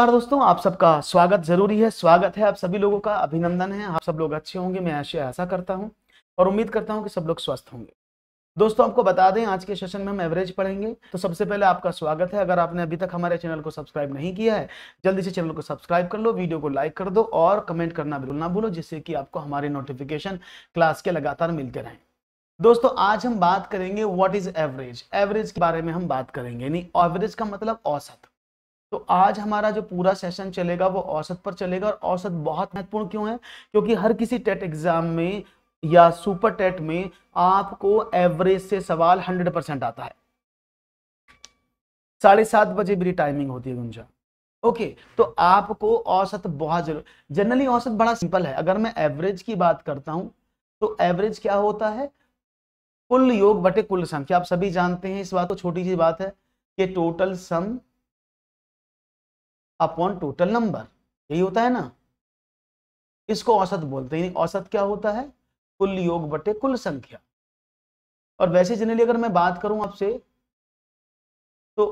नमस्कार दोस्तों आप सबका स्वागत जरूरी है स्वागत है आप सभी लोगों का अभिनंदन है आप सब लोग अच्छे होंगे मैं ऐसे ऐसा करता हूं और उम्मीद करता हूं कि सब लोग स्वस्थ होंगे दोस्तों आपको बता दें आज के सेशन में हम एवरेज पढ़ेंगे तो सबसे पहले आपका स्वागत है अगर आपने अभी तक हमारे चैनल को सब्सक्राइब नहीं किया है जल्दी से चैनल को सब्सक्राइब कर लो वीडियो को लाइक कर दो और कमेंट करना बिल्कुल ना भूलो जिससे कि आपको हमारे नोटिफिकेशन क्लास के लगातार मिलते रहें दोस्तों आज हम बात करेंगे व्हाट इज एवरेज एवरेज के बारे में हम बात करेंगे यानी एवरेज का मतलब औसत तो आज हमारा जो पूरा सेशन चलेगा वो औसत पर चलेगा और औसत बहुत महत्वपूर्ण क्यों है क्योंकि हर किसी टेट एग्जाम में या सुपर टेट में आपको एवरेज से सवाल हंड्रेड परसेंट आता है साढ़े सात बजे मेरी टाइमिंग होती है गुंजा ओके okay, तो आपको औसत बहुत जरूर जनरली औसत बड़ा सिंपल है अगर मैं एवरेज की बात करता हूं तो एवरेज क्या होता है कुल योग बटे कुल संख्या आप सभी जानते हैं इस बात को छोटी सी बात है कि total sum upon total number यही होता है ना इसको औसत बोलते हैं औसत क्या होता है कुल योग बटे कुल संख्या और वैसे जनरली अगर मैं बात करूं आपसे तो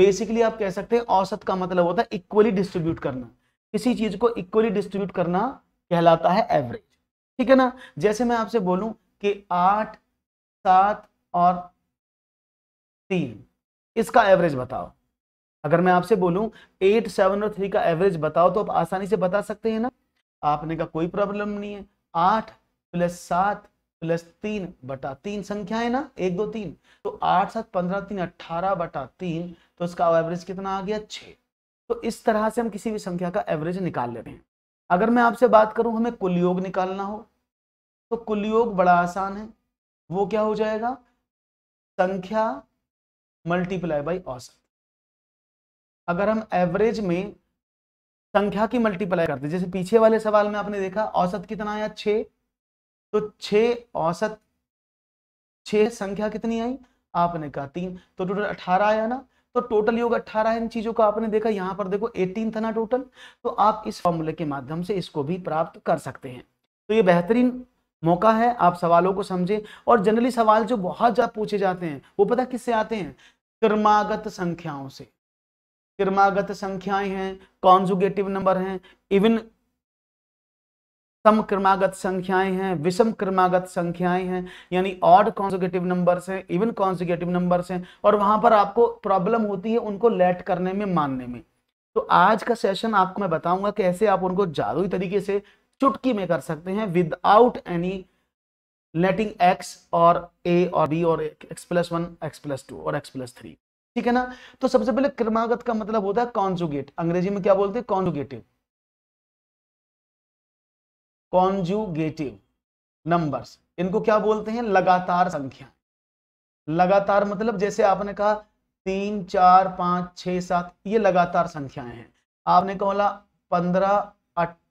बेसिकली आप कह सकते हैं औसत का मतलब होता है इक्वली डिस्ट्रीब्यूट करना किसी चीज को इक्वली डिस्ट्रीब्यूट करना कहलाता है एवरेज ठीक है ना जैसे मैं आपसे बोलूं कि आठ सात और तीन इसका एवरेज बताओ अगर मैं आपसे बोलूं एट सेवन और थ्री का एवरेज बताओ तो आप आसानी से बता सकते हैं ना आपने का कोई प्रॉब्लम नहीं है आठ प्लस सात प्लस तीन बटा तीन संख्या है ना एक दो तीन तो आठ सात पंद्रह तीन अट्ठारह बटा तीन तो उसका एवरेज कितना आ गया छ तो इस तरह से हम किसी भी संख्या का एवरेज निकाल लेते हैं अगर मैं आपसे बात करूं हमें कुल योग निकालना हो तो कुल योग बड़ा आसान है वो क्या हो जाएगा संख्या मल्टीप्लाई बाई औसत अगर हम एवरेज में संख्या की मल्टीप्लाई करते जैसे पीछे वाले सवाल में आपने देखा औसत कितना आया छे तो छ औसत छ संख्या कितनी आई आपने कहा तीन तो टोटल अठारह आया ना तो टोटल योग अठारह इन चीजों को आपने देखा यहाँ पर देखो एटीन था ना टोटल तो आप इस फॉर्मूले के माध्यम से इसको भी प्राप्त कर सकते हैं तो ये बेहतरीन मौका है आप सवालों को समझें और जनरली सवाल जो बहुत ज़्यादा पूछे जाते हैं वो पता किससे आते हैं क्रमागत संख्याओं से क्रमागत संख्याएं हैं कॉन्जुगेटिव नंबर हैं इवन सम क्रमागत संख्याएं हैं विषम क्रमागत संख्याएं हैं यानी ऑड कॉन्जुगेटिव नंबर हैं इवन कॉन्जुगेटिव नंबर हैं और वहां पर आपको प्रॉब्लम होती है उनको लेट करने में मानने में तो आज का सेशन आपको मैं बताऊंगा कैसे आप उनको जादुई तरीके से चुटकी में कर सकते हैं विदाउट एनी लेटिंग एक्स और ए और बी और X plus one X plus two और एक्स प्लस थ्री ठीक है ना तो सबसे पहले क्रमागत का मतलब होता है कॉन्जुगेट अंग्रेजी में क्या बोलते हैं कॉन्जुगेटिव कॉन्जुगेटिव नंबर्स इनको क्या बोलते हैं लगातार संख्या लगातार मतलब जैसे आपने कहा तीन चार पांच छह सात ये लगातार संख्याएं हैं आपने कहा पंद्रह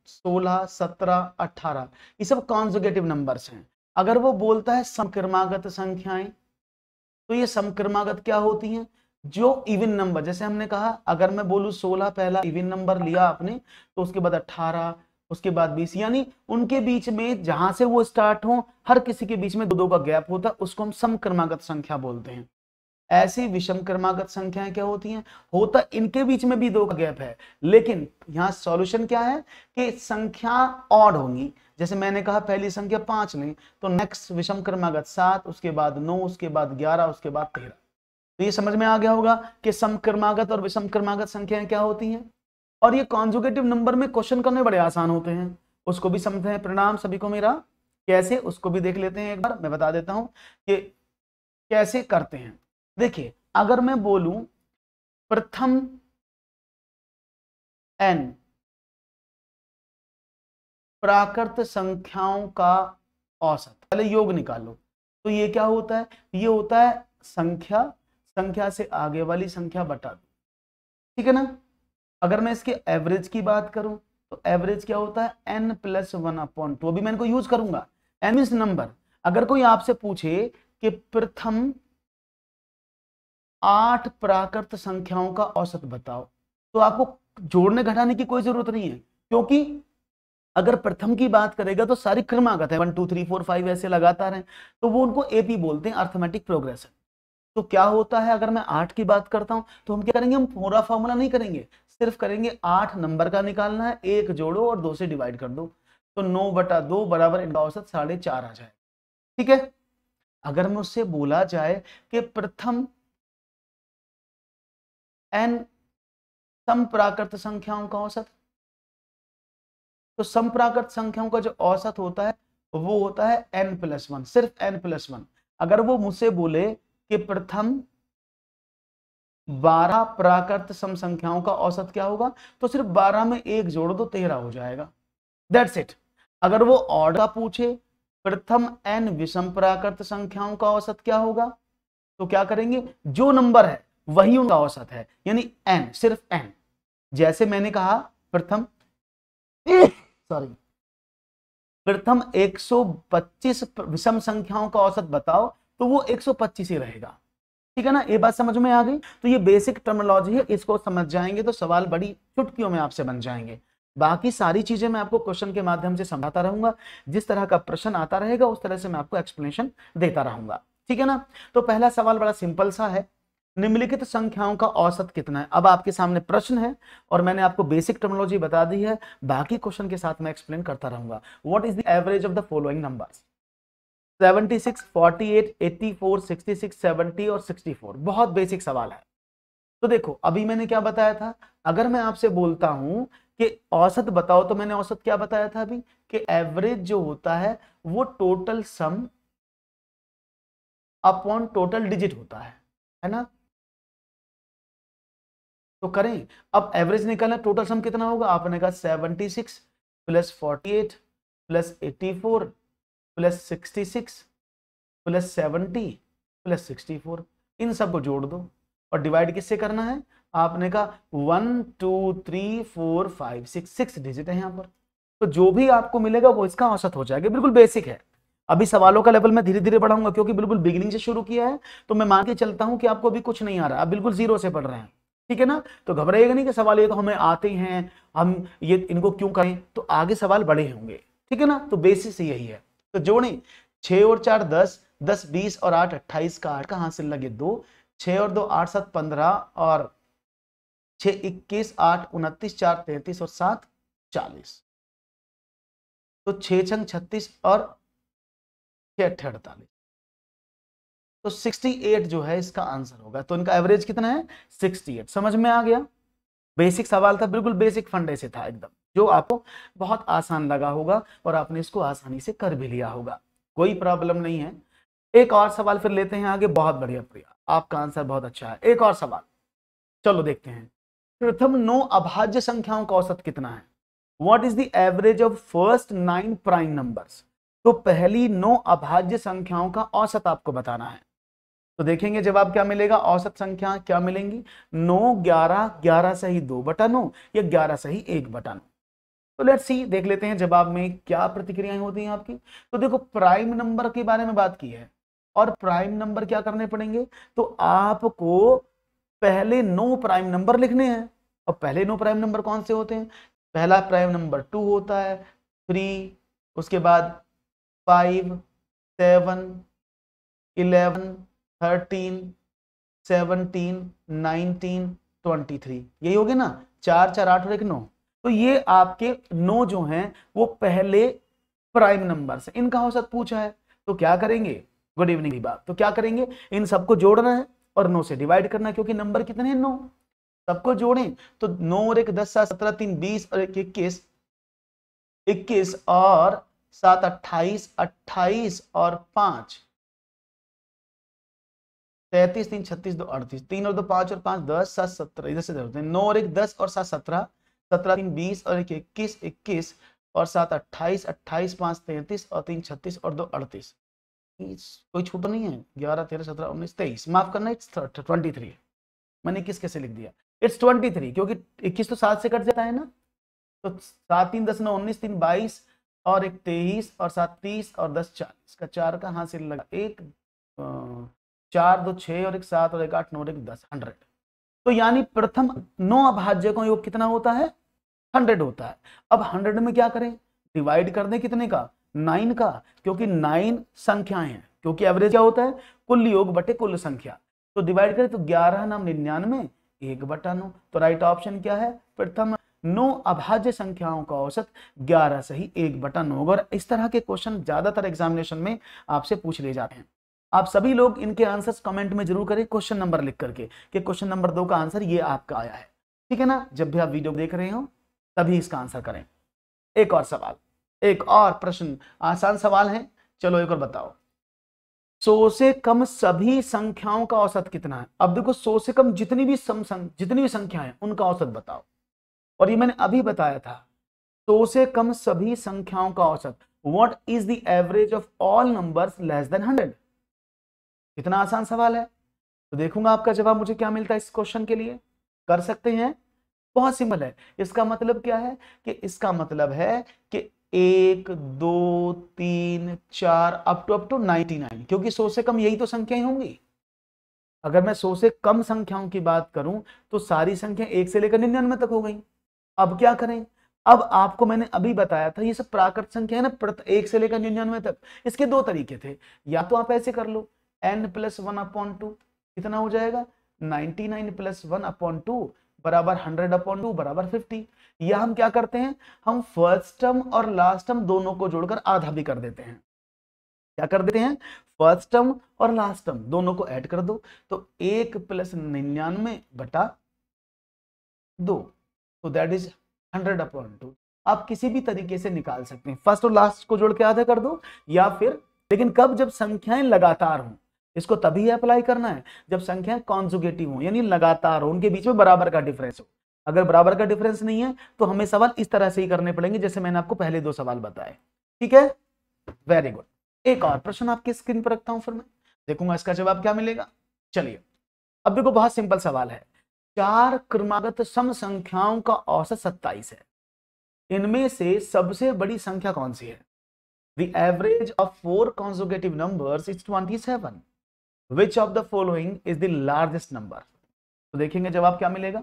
सोलह सत्रह अट्ठारह ये सब कॉन्जुगेटिव नंबर्स हैं अगर वो बोलता है संक्रमागत संख्याएं तो ये संक्रमागत क्या होती हैं जो इवन नंबर जैसे हमने कहा अगर मैं बोलू सोलह पहला इवन नंबर लिया आपने तो उसके बाद अट्ठारह उसके बाद बीस यानी उनके बीच में जहां से वो स्टार्ट हो हर किसी के बीच में दो दो का गैप होता है उसको हम समक्रमागत संख्या बोलते हैं ऐसी विषम क्रमागत संख्याएं क्या होती हैं होता इनके बीच में भी दो का गैप है लेकिन यहाँ सॉल्यूशन क्या है कि संख्या ऑड होंगी जैसे मैंने कहा पहली संख्या पांच नहीं तो नेक्स्ट विषम क्रमागत सात उसके बाद नौ उसके बाद ग्यारह उसके बाद तेरह तो ये समझ में आ गया होगा कि समक्रमागत और विषमक्रमागत संख्याएं क्या होती हैं और ये कॉन्जुगेटिव नंबर में क्वेश्चन करने बड़े आसान होते हैं उसको भी समझते हैं प्रणाम सभी को मेरा कैसे उसको भी देख लेते हैं एक बार मैं बता देता हूं कि कैसे करते हैं देखिए अगर मैं बोलूं प्रथम एन प्राकृत संख्याओं का औसत पहले योग निकालो तो ये क्या होता है ये होता है संख्या संख्या से आगे वाली संख्या बटा दो ठीक है ना अगर मैं इसके एवरेज की बात करूं तो एवरेज क्या होता है N plus one upon two अभी मैं इनको यूज करूंगा एन इज नंबर अगर कोई आपसे पूछे कि प्रथम आठ प्राकृत संख्याओं का औसत बताओ तो आपको जोड़ने घटाने की कोई जरूरत नहीं है क्योंकि अगर प्रथम की बात करेगा तो सारी क्रमागत है one two three four five ऐसे लगातार हैं तो वो उनको एपी बोलते हैं अर्थमेटिक प्रोग्रेशन तो क्या होता है अगर मैं आठ की बात करता हूं तो हम क्या करेंगे हम पूरा फॉर्मूला नहीं करेंगे सिर्फ करेंगे आठ नंबर का निकालना है एक जोड़ो और दो से डिवाइड कर दो तो नौ बटा दो बराबर इनका औसत साढ़े चार आ जाए ठीक है अगर मुझसे बोला जाए कि प्रथम एन संप्राकृत संख्याओं का औसत तो संप्राकृत संख्याओं का जो औसत होता है वो होता है एन प्लस वन सिर्फ एन प्लस वन अगर वो मुझसे बोले कि प्रथम बारह प्राकृत सम संख्याओं का औसत क्या होगा तो सिर्फ बारह में एक जोड़ दो तो तेरह हो जाएगा दैट्स इट अगर वो ऑर्डर पूछे प्रथम एन विषम प्राकृत संख्याओं का औसत क्या होगा तो क्या करेंगे जो नंबर है वही उनका औसत है यानी एन सिर्फ एन जैसे मैंने कहा प्रथम सॉरी प्रथम 125 विषम संख्याओं का औसत बताओ तो वो 125 ही रहेगा ठीक है ना ये बात समझ में आ गई तो ये बेसिक टर्मोलॉजी है इसको समझ जाएंगे तो सवाल बड़ी चुटकियों में आपसे बन जाएंगे बाकी सारी चीजें मैं आपको क्वेश्चन के माध्यम से समझाता रहूंगा जिस तरह का प्रश्न आता रहेगा उस तरह से मैं आपको एक्सप्लेनेशन देता रहूंगा ठीक है ना तो पहला सवाल बड़ा सिंपल सा है निम्नलिखित संख्याओं का औसत कितना है अब आपके सामने प्रश्न है और मैंने आपको बेसिक टर्मोलॉजी बता दी है बाकी क्वेश्चन के साथ मैं एक्सप्लेन करता रहूंगा what is the average of the following numbers seventy six forty eight eighty four sixty six seventy और सिक्सटी फोर बहुत बेसिक सवाल है तो देखो अभी मैंने क्या बताया था अगर मैं आपसे बोलता हूं कि औसत बताओ तो मैंने औसत क्या बताया था अभी कि एवरेज जो होता है वो total sum upon total digit होता है है ना तो करें अब एवरेज निकालना टोटल सम कितना होगा आपने कहा seventy six plus forty eight plus eighty four plus sixty six plus seventy plus sixty four इन सब को जोड़ दो और डिवाइड किससे करना है आपने कहा one two three four five six six digit है यहाँ पर तो जो भी आपको मिलेगा वो इसका औसत हो जाएगा बिल्कुल बेसिक है अभी सवालों का लेवल मैं धीरे धीरे बढ़ाऊंगा क्योंकि बिल्कुल बिगिनिंग से शुरू किया है तो मैं मान के चलता हूं कि आपको अभी कुछ नहीं आ रहा आप बिल्कुल जीरो से पढ़ रहे हैं ठीक है ना तो घबराइएगा नहीं कि सवाल ये तो हमें आते हैं हम ये इनको क्यों करें तो आगे सवाल बड़े होंगे ठीक है ना तो बेसिस यही है तो जोड़ें छ और चार दस दस बीस और आठ अट्ठाईस का आठ का से लगे दो छ और दो आठ सात पंद्रह और छ इक्कीस आठ उनतीस चार तैतीस और सात चालीस तो छ छंग छत्तीस और छः अट्ठे अड़तालीस तो सिक्सटी एट जो है इसका आंसर होगा तो इनका एवरेज कितना है सिक्सटी एट समझ में आ गया बेसिक सवाल था बिल्कुल बेसिक फंड ऐसे था एकदम जो आपको बहुत आसान लगा होगा और आपने इसको आसानी से कर भी लिया होगा कोई प्रॉब्लम नहीं है एक और सवाल फिर लेते हैं आगे बहुत बढ़िया प्रिया आपका आंसर बहुत अच्छा है एक और सवाल चलो देखते हैं प्रथम नौ अभाज्य संख्याओं का औसत कितना है what is the average of first nine prime number तो पहली नौ अभाज्य संख्याओं का औसत आपको बताना है तो देखेंगे जवाब क्या मिलेगा औसत संख्या क्या मिलेंगी नौ ग्यारह ग्यारह सही दो बटा नौ या ग्यारह सही एक बटा नौ तो लेट्स सी देख लेते हैं जवाब में क्या प्रतिक्रियाएं होती हैं आपकी तो देखो प्राइम नंबर के बारे में बात की है और प्राइम नंबर क्या करने पड़ेंगे तो आपको पहले नो प्राइम नंबर लिखने हैं और पहले नो प्राइम नंबर कौन से होते हैं पहला प्राइम नंबर टू होता है थ्री उसके बाद five seven eleven thirteen seventeen nineteen twenty three यही हो गया ना चार चार आठ और एक नौ तो ये आपके नो जो हैं वो पहले प्राइम नंबर से इनका औसत पूछा है तो क्या करेंगे गुड इवनिंग बाप तो क्या करेंगे इन सबको जोड़ना है और नो से डिवाइड करना है क्योंकि नंबर कितने हैं नो सबको जोड़ें तो नो और एक दस सात सत्रह तीन बीस और एक इक्कीस इक्कीस और सात अट्ठाईस अट्ठाईस और पांच तैतीस तीन छत्तीस दो अड़तीस तीन और दो पांच और पांच दस सात सत्रह इधर से नौ और एक दस और सात सत्रह सत्रह तीन बीस और एक इक्कीस इक्कीस और सात अट्ठाईस अट्ठाईस पाँच तैंतीस और तीन छत्तीस और दो अड़तीस कोई छूट नहीं है ग्यारह तेरह सत्रह उन्नीस तेईस माफ करना इट्स ट्वेंटी थ्री मैंने इक्कीस कैसे लिख दिया इट्स ट्वेंटी थ्री क्योंकि इक्कीस तो सात से कट जाता है ना तो सात तीन दस नौ उन्नीस तीन बाईस और एक तेईस और सात तीस और दस चालीस का चार का हाँ से लगा एक चार दो छः और एक सात और एक आठ नौ और एक दस हंड्रेड तो यानी प्रथम नौ अभाज्य का योग कितना होता है हंड्रेड होता है अब हंड्रेड में क्या करें डिवाइड कर दें कितने का नाइन का क्योंकि नाइन संख्याएं हैं क्योंकि एवरेज क्या होता है कुल योग बटे कुल संख्या तो डिवाइड करें तो ग्यारह नाम निन्यानवे एक बटा नौ तो राइट ऑप्शन क्या है प्रथम नौ अभाज्य संख्याओं का औसत ग्यारह से ही एक बटा नौ और इस तरह के क्वेश्चन ज्यादातर एग्जामिनेशन में आपसे पूछ ले जाते हैं आप सभी लोग इनके आंसर्स कमेंट में जरूर करें क्वेश्चन नंबर लिख करके कि क्वेश्चन नंबर दो का आंसर ये आपका आया है ठीक है ना जब भी आप वीडियो देख रहे हो तभी इसका आंसर करें एक और सवाल एक और प्रश्न आसान सवाल है चलो एक और बताओ सो से कम सभी संख्याओं का औसत कितना है अब देखो सो से कम जितनी भी सम जितनी भी संख्या है उनका औसत बताओ और ये मैंने अभी बताया था सो से कम सभी संख्याओं का औसत what is the average of all number less than hundred कितना आसान सवाल है तो देखूंगा आपका जवाब मुझे क्या मिलता है इस क्वेश्चन के लिए कर सकते हैं बहुत सिंपल है इसका मतलब क्या है कि इसका मतलब है कि एक दो तीन चार up to up to ninety nine क्योंकि सौ से कम यही तो संख्या होंगी अगर मैं सौ से कम संख्याओं की बात करूं तो सारी संख्या एक से लेकर निन्यानवे तक हो गई अब क्या करें अब आपको मैंने अभी बताया था ये सब प्राकृत संख्या है ना एक से लेकर निन्यानवे तक इसके दो तरीके थे या तो आप ऐसे कर लो N plus one upon two कितना हो जाएगा ninety nine plus one upon two बराबर हंड्रेड अपॉन टू बराबर फिफ्टी या हम क्या करते हैं हम फर्स्ट टर्म और लास्ट टर्म दोनों को जोड़कर आधा भी कर देते हैं क्या कर देते हैं फर्स्ट टर्म और लास्ट टर्म दोनों को ऐड कर दो तो एक प्लस निन्यानवे बटा दो तो that is hundred upon two आप किसी भी तरीके से निकाल सकते हैं फर्स्ट और लास्ट को जोड़ के आधा कर दो या फिर लेकिन कब जब संख्याएं लगातार हों इसको तभी अप्लाई करना है जब संख्या कॉन्जुगेटिव हो यानी लगातार हो उनके बीच में बराबर का डिफरेंस हो अगर बराबर का डिफरेंस नहीं है तो हमें सवाल इस तरह से ही करने पड़ेंगे जैसे मैंने आपको पहले दो सवाल बताए ठीक है वेरी गुड एक और प्रश्न आपके स्क्रीन पर रखता हूं फिर मैं देखूंगा इसका जवाब क्या मिलेगा चलिए अब देखो बहुत सिंपल सवाल है चार क्रमागत सम संख्याओं का औसत सत्ताईस है इनमें से सबसे बड़ी संख्या कौन सी है the average of four conjugative numbers is twenty seven which of the following is the largest number तो देखेंगे जवाब क्या मिलेगा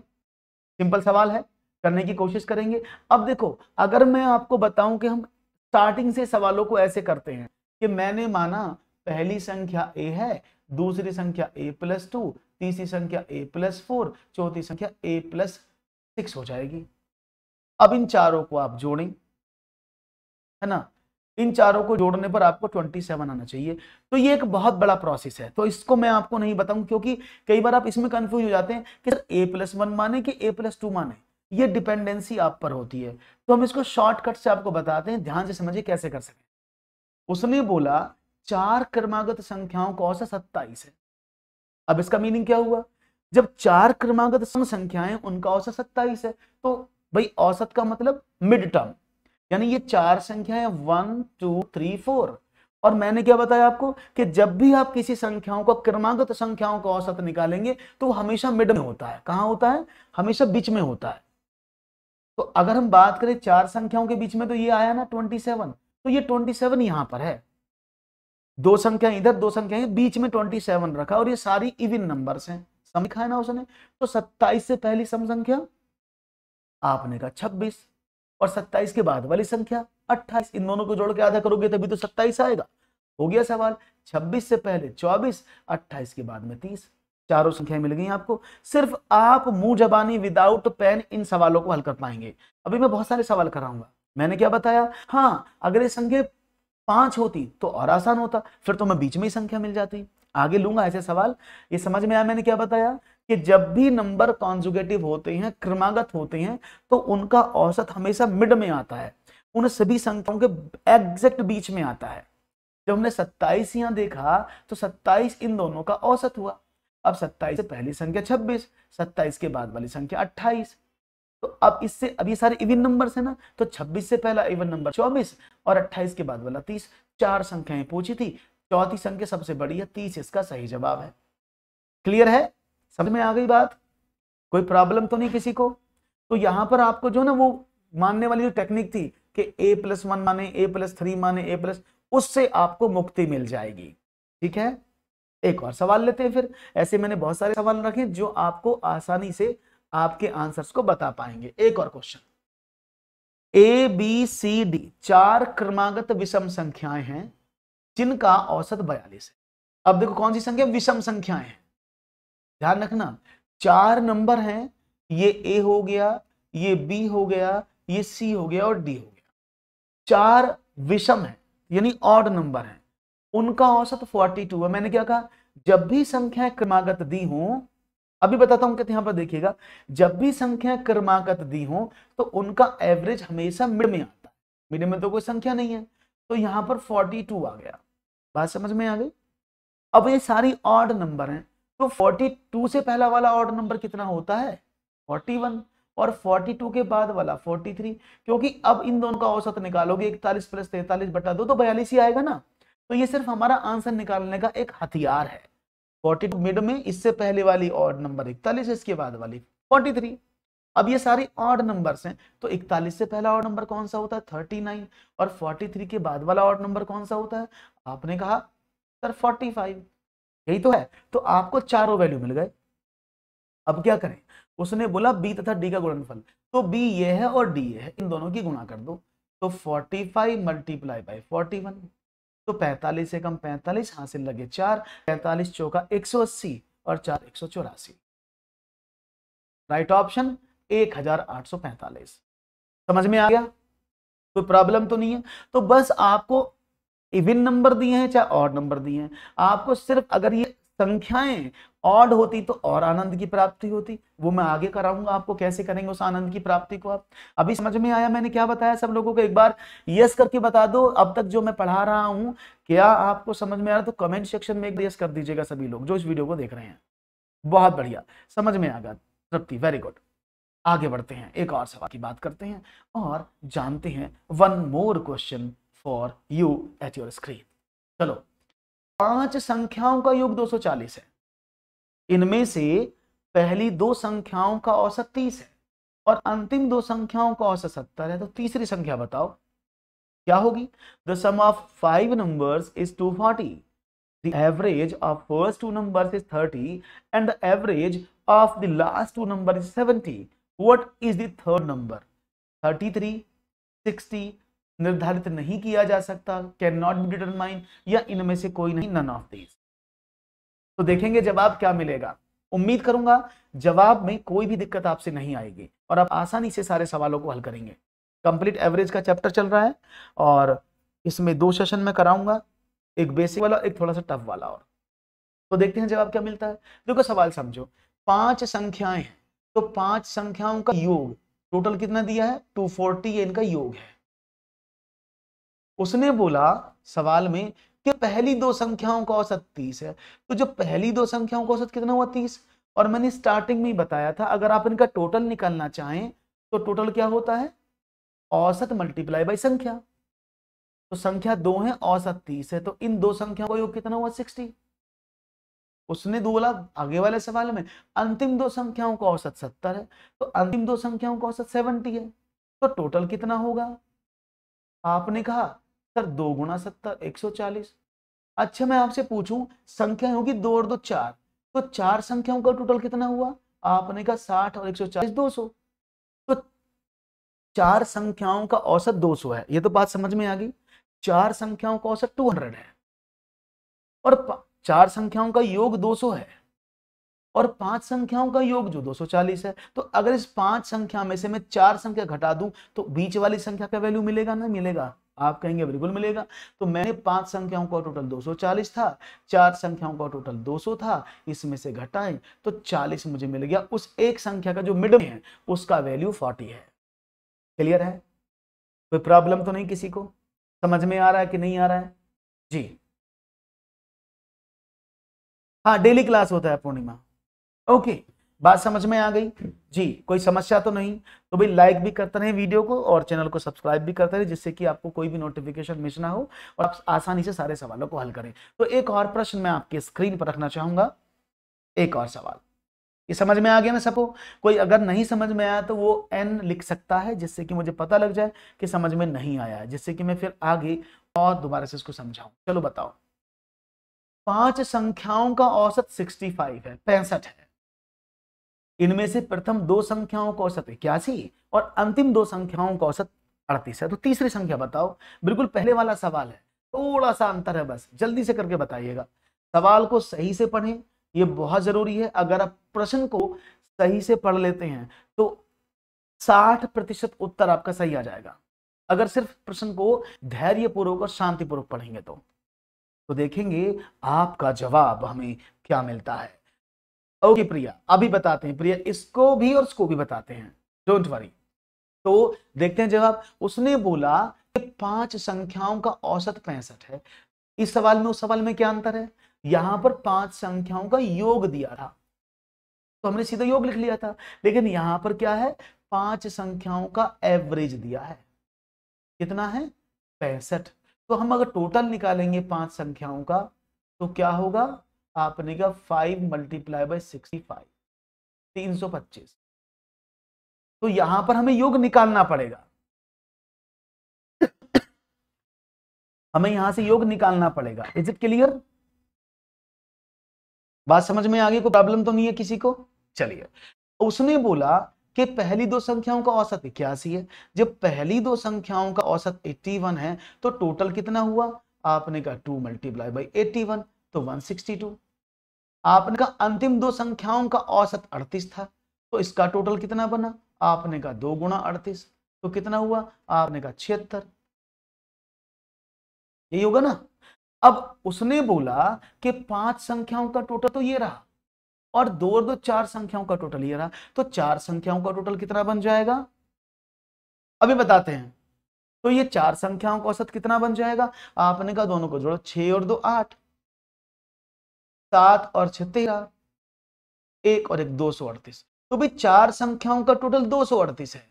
सिंपल सवाल है करने की कोशिश करेंगे अब देखो अगर मैं आपको बताऊं कि हम स्टार्टिंग से सवालों को ऐसे करते हैं कि मैंने माना पहली संख्या ए है दूसरी संख्या ए प्लस टू तीसरी संख्या ए प्लस फोर चौथी संख्या ए प्लस सिक्स हो जाएगी अब इन चारों को आप जोड़ें है ना इन चारों को जोड़ने पर आपको 27 आना चाहिए तो ये एक बहुत बड़ा प्रोसेस है तो इसको मैं आपको नहीं बताऊं क्योंकि कई बार आप इसमें कंफ्यूज हो जाते हैं कि सर ए प्लस वन माने कि ए प्लस टू माने ये डिपेंडेंसी आप पर होती है तो हम इसको शॉर्टकट से आपको बताते हैं ध्यान से समझिए कैसे कर सकें उसने बोला चार क्रमागत संख्याओं का औसत सत्ताईस है अब इसका मीनिंग क्या हुआ जब चार क्रमागत सम संख्याएं उनका औसत सत्ताईस है तो भाई औसत का मतलब मिड टर्म यानी ये चार संख्या है वन टू थ्री फोर और मैंने क्या बताया आपको कि जब भी आप किसी संख्याओं का क्रमागत संख्याओं का औसत निकालेंगे तो हमेशा मिड में होता है कहां होता है हमेशा बीच में होता है तो अगर हम बात करें चार संख्याओं के बीच में तो ये आया ना ट्वेंटी सेवन तो ये ट्वेंटी सेवन यहां पर है दो संख्या इधर दो संख्या बीच में ट्वेंटी सेवन रखा और ये सारी इविन नंबर है समझा है ना उसने तो सत्ताईस से पहली सम संख्या आपने कहा छब्बीस और सत्ताईस के बाद वाली संख्या अट्ठाईस इन दोनों को जोड़ के आधा करोगे तभी तो सत्ताईस आएगा हो गया सवाल छब्बीस से पहले चौबीस अट्ठाईस के बाद में तीस चारों संख्याएं मिल गई आपको सिर्फ आप मुंह जबानी विदाउट पेन इन सवालों को हल कर पाएंगे अभी मैं बहुत सारे सवाल कराऊंगा मैंने क्या बताया हाँ अगर ये संख्या पांच होती तो और आसान होता फिर तो मैं बीच में ही संख्या मिल जाती आगे लूंगा ऐसे सवाल ये समझ में आया मैंने क्या बताया कि जब भी नंबर कॉन्जुगेटिव होते हैं क्रमागत होते हैं तो उनका औसत हमेशा मिड में आता है उन सभी संख्याओं के एग्जैक्ट बीच में आता है जब हमने सत्ताईस यहां देखा तो सत्ताईस इन दोनों का औसत हुआ अब सत्ताईस से पहली संख्या छब्बीस सत्ताईस के बाद वाली संख्या अट्ठाईस तो अब इससे अब ये सारे इवन नंबर है ना तो छब्बीस से पहला इवन नंबर चौबीस और अट्ठाईस के बाद वाला तीस चार संख्याएं पूछी थी चौथी संख्या सबसे बड़ी है तीस इसका सही जवाब है क्लियर है समझ में आ गई बात कोई प्रॉब्लम तो नहीं किसी को तो यहां पर आपको जो ना वो मानने वाली जो टेक्निक थी कि ए प्लस वन माने ए प्लस थ्री माने ए प्लस उससे आपको मुक्ति मिल जाएगी ठीक है एक और सवाल लेते हैं फिर ऐसे मैंने बहुत सारे सवाल रखे जो आपको आसानी से आपके आंसर्स को बता पाएंगे एक और question A B C D चार क्रमागत विषम संख्याएं हैं जिनका औसत बयालीस है अब देखो कौन सी संख्या विषम संख्याएं हैं ध्यान रखना चार नंबर हैं ये ए हो गया ये बी हो गया ये सी हो गया और डी हो गया चार विषम है यानी ऑड नंबर है उनका औसत 42 है मैंने क्या कहा जब भी संख्या क्रमागत दी हो अभी बताता हूं कि यहां पर देखिएगा जब भी संख्या क्रमागत दी हो तो उनका एवरेज हमेशा मिड में आता है मिड में तो कोई संख्या नहीं है तो यहां पर 42 आ गया बात समझ में आ गई अब ये सारी ऑड नंबर हैं तो 42 से पहला वाला ऑर्ड नंबर कितना होता है 41 और 42 के बाद वाला 43 क्योंकि अब इन दोनों का औसत निकालोगे इकतालीस प्लस तैतालीस बटा दो तो बयालीस ही आएगा ना तो ये सिर्फ हमारा आंसर निकालने का एक हथियार है 42 मिड में इससे पहले वाली ऑड नंबर इकतालीस इसके बाद वाली 43 अब ये सारे ऑर्ड नंबर्स हैं तो इकतालीस से पहला ऑर्ड नंबर कौन सा होता है थर्टी और फोर्टी के बाद वाला ऑर्ड नंबर कौन सा होता है आपने कहा सर फोर्टी यही तो है तो आपको चारों वैल्यू मिल गए अब क्या करें उसने बोला बी तथा डी का गुणनफल तो बी ये है और डी ये है इन दोनों की गुणा कर दो तो 45 five multiply by forty one तो 45 से कम 45 हासिल लगे चार 45 चौका 180 और चार एक सौ चौरासी राइट ऑप्शन 1845 समझ में आ गया कोई प्रॉब्लम तो नहीं है तो बस आपको इविन नंबर दिए हैं चाहे ऑड नंबर दिए हैं आपको सिर्फ अगर ये संख्याएं ऑड होती तो और आनंद की प्राप्ति होती वो मैं आगे कराऊंगा आपको कैसे करेंगे उस आनंद की प्राप्ति को आप अभी समझ में आया मैंने क्या बताया सब लोगों को एक बार यस करके बता दो अब तक जो मैं पढ़ा रहा हूं क्या आपको समझ में आ रहा तो कमेंट सेक्शन में एक यस कर दीजिएगा सभी लोग जो इस वीडियो को देख रहे हैं बहुत बढ़िया समझ में आ गया तृप्ति वेरी गुड आगे बढ़ते हैं एक और सवाल की बात करते हैं और जानते हैं one more question for you at your screen चलो पांच संख्याओं का योग 240 है इनमें से पहली दो संख्याओं का औसत 30 है और अंतिम दो संख्याओं का औसत 70 है तो तीसरी संख्या बताओ क्या होगी the sum of five numbers is 240 the average of first two numbers is 30 and the average of the last two number is 70 what is the third number 33 60 निर्धारित नहीं किया जा सकता कैन नॉट बी डिटरमाइन या इनमें से कोई नहीं नन ऑफ दीज तो देखेंगे जवाब क्या मिलेगा उम्मीद करूंगा जवाब में कोई भी दिक्कत आपसे नहीं आएगी और आप आसानी से सारे सवालों को हल करेंगे कंप्लीट एवरेज का चैप्टर चल रहा है और इसमें दो सेशन में कराऊंगा एक बेसिक वाला एक थोड़ा सा टफ वाला और तो देखते हैं जवाब क्या मिलता है देखो सवाल समझो पांच संख्याएं तो पांच संख्याओं का योग टोटल कितना दिया है टू फोर्टी इनका योग है उसने बोला सवाल में कि पहली दो संख्याओं का औसत तीस है तो जब पहली दो संख्याओं का औसत कितना हुआ तीस और मैंने स्टार्टिंग में ही बताया था अगर आप इनका टोटल निकालना चाहें तो टोटल क्या होता है औसत मल्टीप्लाई बाई संख्या तो संख्या दो है औसत तीस है तो इन दो संख्याओं का योग कितना हुआ सिक्सटी उसने बोला आगे वाले सवाल में अंतिम दो संख्याओं का औसत सत्तर है तो अंतिम दो संख्याओं का औसत सेवेंटी है तो टोटल कितना होगा आपने कहा सर दो गुणा सत्तर एक सौ चालीस अच्छा मैं आपसे पूछूं संख्या होगी दो और दो चार तो चार संख्याओं का टोटल कितना हुआ आपने कहा साठ और एक सौ चालीस दो सौ तो चार संख्याओं का औसत दो सौ है ये तो बात समझ में आ गई चार संख्याओं का औसत टू हंड्रेड है और चार संख्याओं का योग दो सौ है और पांच संख्याओं का योग जो 240 है तो अगर इस पांच संख्या में से मैं चार संख्या घटा दूं तो बीच वाली संख्या का वैल्यू मिलेगा ना मिलेगा आप कहेंगे बिल्कुल मिलेगा तो मैंने पांच संख्याओं का टोटल 240 था चार संख्याओं का टोटल 200 था इसमें से घटाएं तो 40 मुझे मिल गया उस एक संख्या का जो मिड है उसका वैल्यू 40 है क्लियर है कोई प्रॉब्लम तो नहीं किसी को समझ में आ रहा है कि नहीं आ रहा है जी हाँ डेली क्लास होता है पूर्णिमा ओके बात समझ में आ गई जी कोई समस्या तो नहीं तो भाई लाइक भी करते रहे वीडियो को और चैनल को सब्सक्राइब भी करते रहे जिससे कि आपको कोई भी नोटिफिकेशन मिस ना हो और आप आसानी से सारे सवालों को हल करें तो एक और प्रश्न मैं आपके स्क्रीन पर रखना चाहूंगा एक और सवाल ये समझ में आ गया ना सबको कोई अगर नहीं समझ में आया तो वो एन लिख सकता है जिससे कि मुझे पता लग जाए कि समझ में नहीं आया है जिससे कि मैं फिर आगे और दोबारा से इसको समझाऊं चलो बताओ पांच संख्याओं का औसत फाइव है पैंसठ है इनमें से प्रथम दो संख्याओं का औसत इक्यासी और अंतिम दो संख्याओं का औसत अड़तीस है तो तीसरी संख्या बताओ बिल्कुल पहले वाला सवाल है थोड़ा सा अंतर है बस जल्दी से करके बताइएगा सवाल को सही से पढ़ें ये बहुत जरूरी है अगर आप प्रश्न को सही से पढ़ लेते हैं तो साठ प्रतिशत उत्तर आपका सही आ जाएगा अगर सिर्फ प्रश्न को धैर्यपूर्वक और शांतिपूर्वक पढ़ेंगे तो तो देखेंगे आपका जवाब हमें क्या मिलता है ओके प्रिया अभी बताते हैं प्रिया इसको भी और इसको भी बताते हैं डोंट वरी तो देखते हैं जवाब उसने बोला पांच संख्याओं का औसत पैंसठ है इस सवाल में उस सवाल में क्या अंतर है यहां पर पांच संख्याओं का योग दिया था तो हमने सीधा योग लिख लिया था लेकिन यहां पर क्या है पांच संख्याओं का एवरेज दिया है कितना है पैंसठ तो हम अगर टोटल निकालेंगे पांच संख्याओं का तो क्या होगा आपने का five multiply by sixty five तीन सौ पच्चीस तो यहां पर हमें योग निकालना पड़ेगा हमें यहां से योग निकालना पड़ेगा इज इट क्लियर बात समझ में आ गई कोई प्रॉब्लम तो नहीं है किसी को चलिए उसने बोला कि पहली दो संख्याओं का औसत इक्यासी है जब पहली दो संख्याओं का औसत एट्टी वन है तो टोटल कितना हुआ आपने कहा टू मल्टीप्लाई बाई एट्टी तो वन सिक्सटी टू आपने कहा अंतिम दो संख्याओं का औसत अड़तीस था तो इसका टोटल कितना बना आपने कहा दो गुणा अड़तीस तो कितना हुआ आपने कहा छिहत्तर यही होगा ना अब उसने बोला कि पांच संख्याओं का टोटल तो ये रहा और दो और दो चार संख्याओं का टोटल ये रहा तो चार संख्याओं का टोटल कितना बन जाएगा अभी बताते हैं तो ये चार संख्याओं का औसत कितना बन जाएगा आपने कहा दोनों को जोड़ो छह और दो आठ सात और छ तेरह एक और एक दो सौ अड़तीस तो भाई चार संख्याओं का टोटल दो सौ अड़तीस है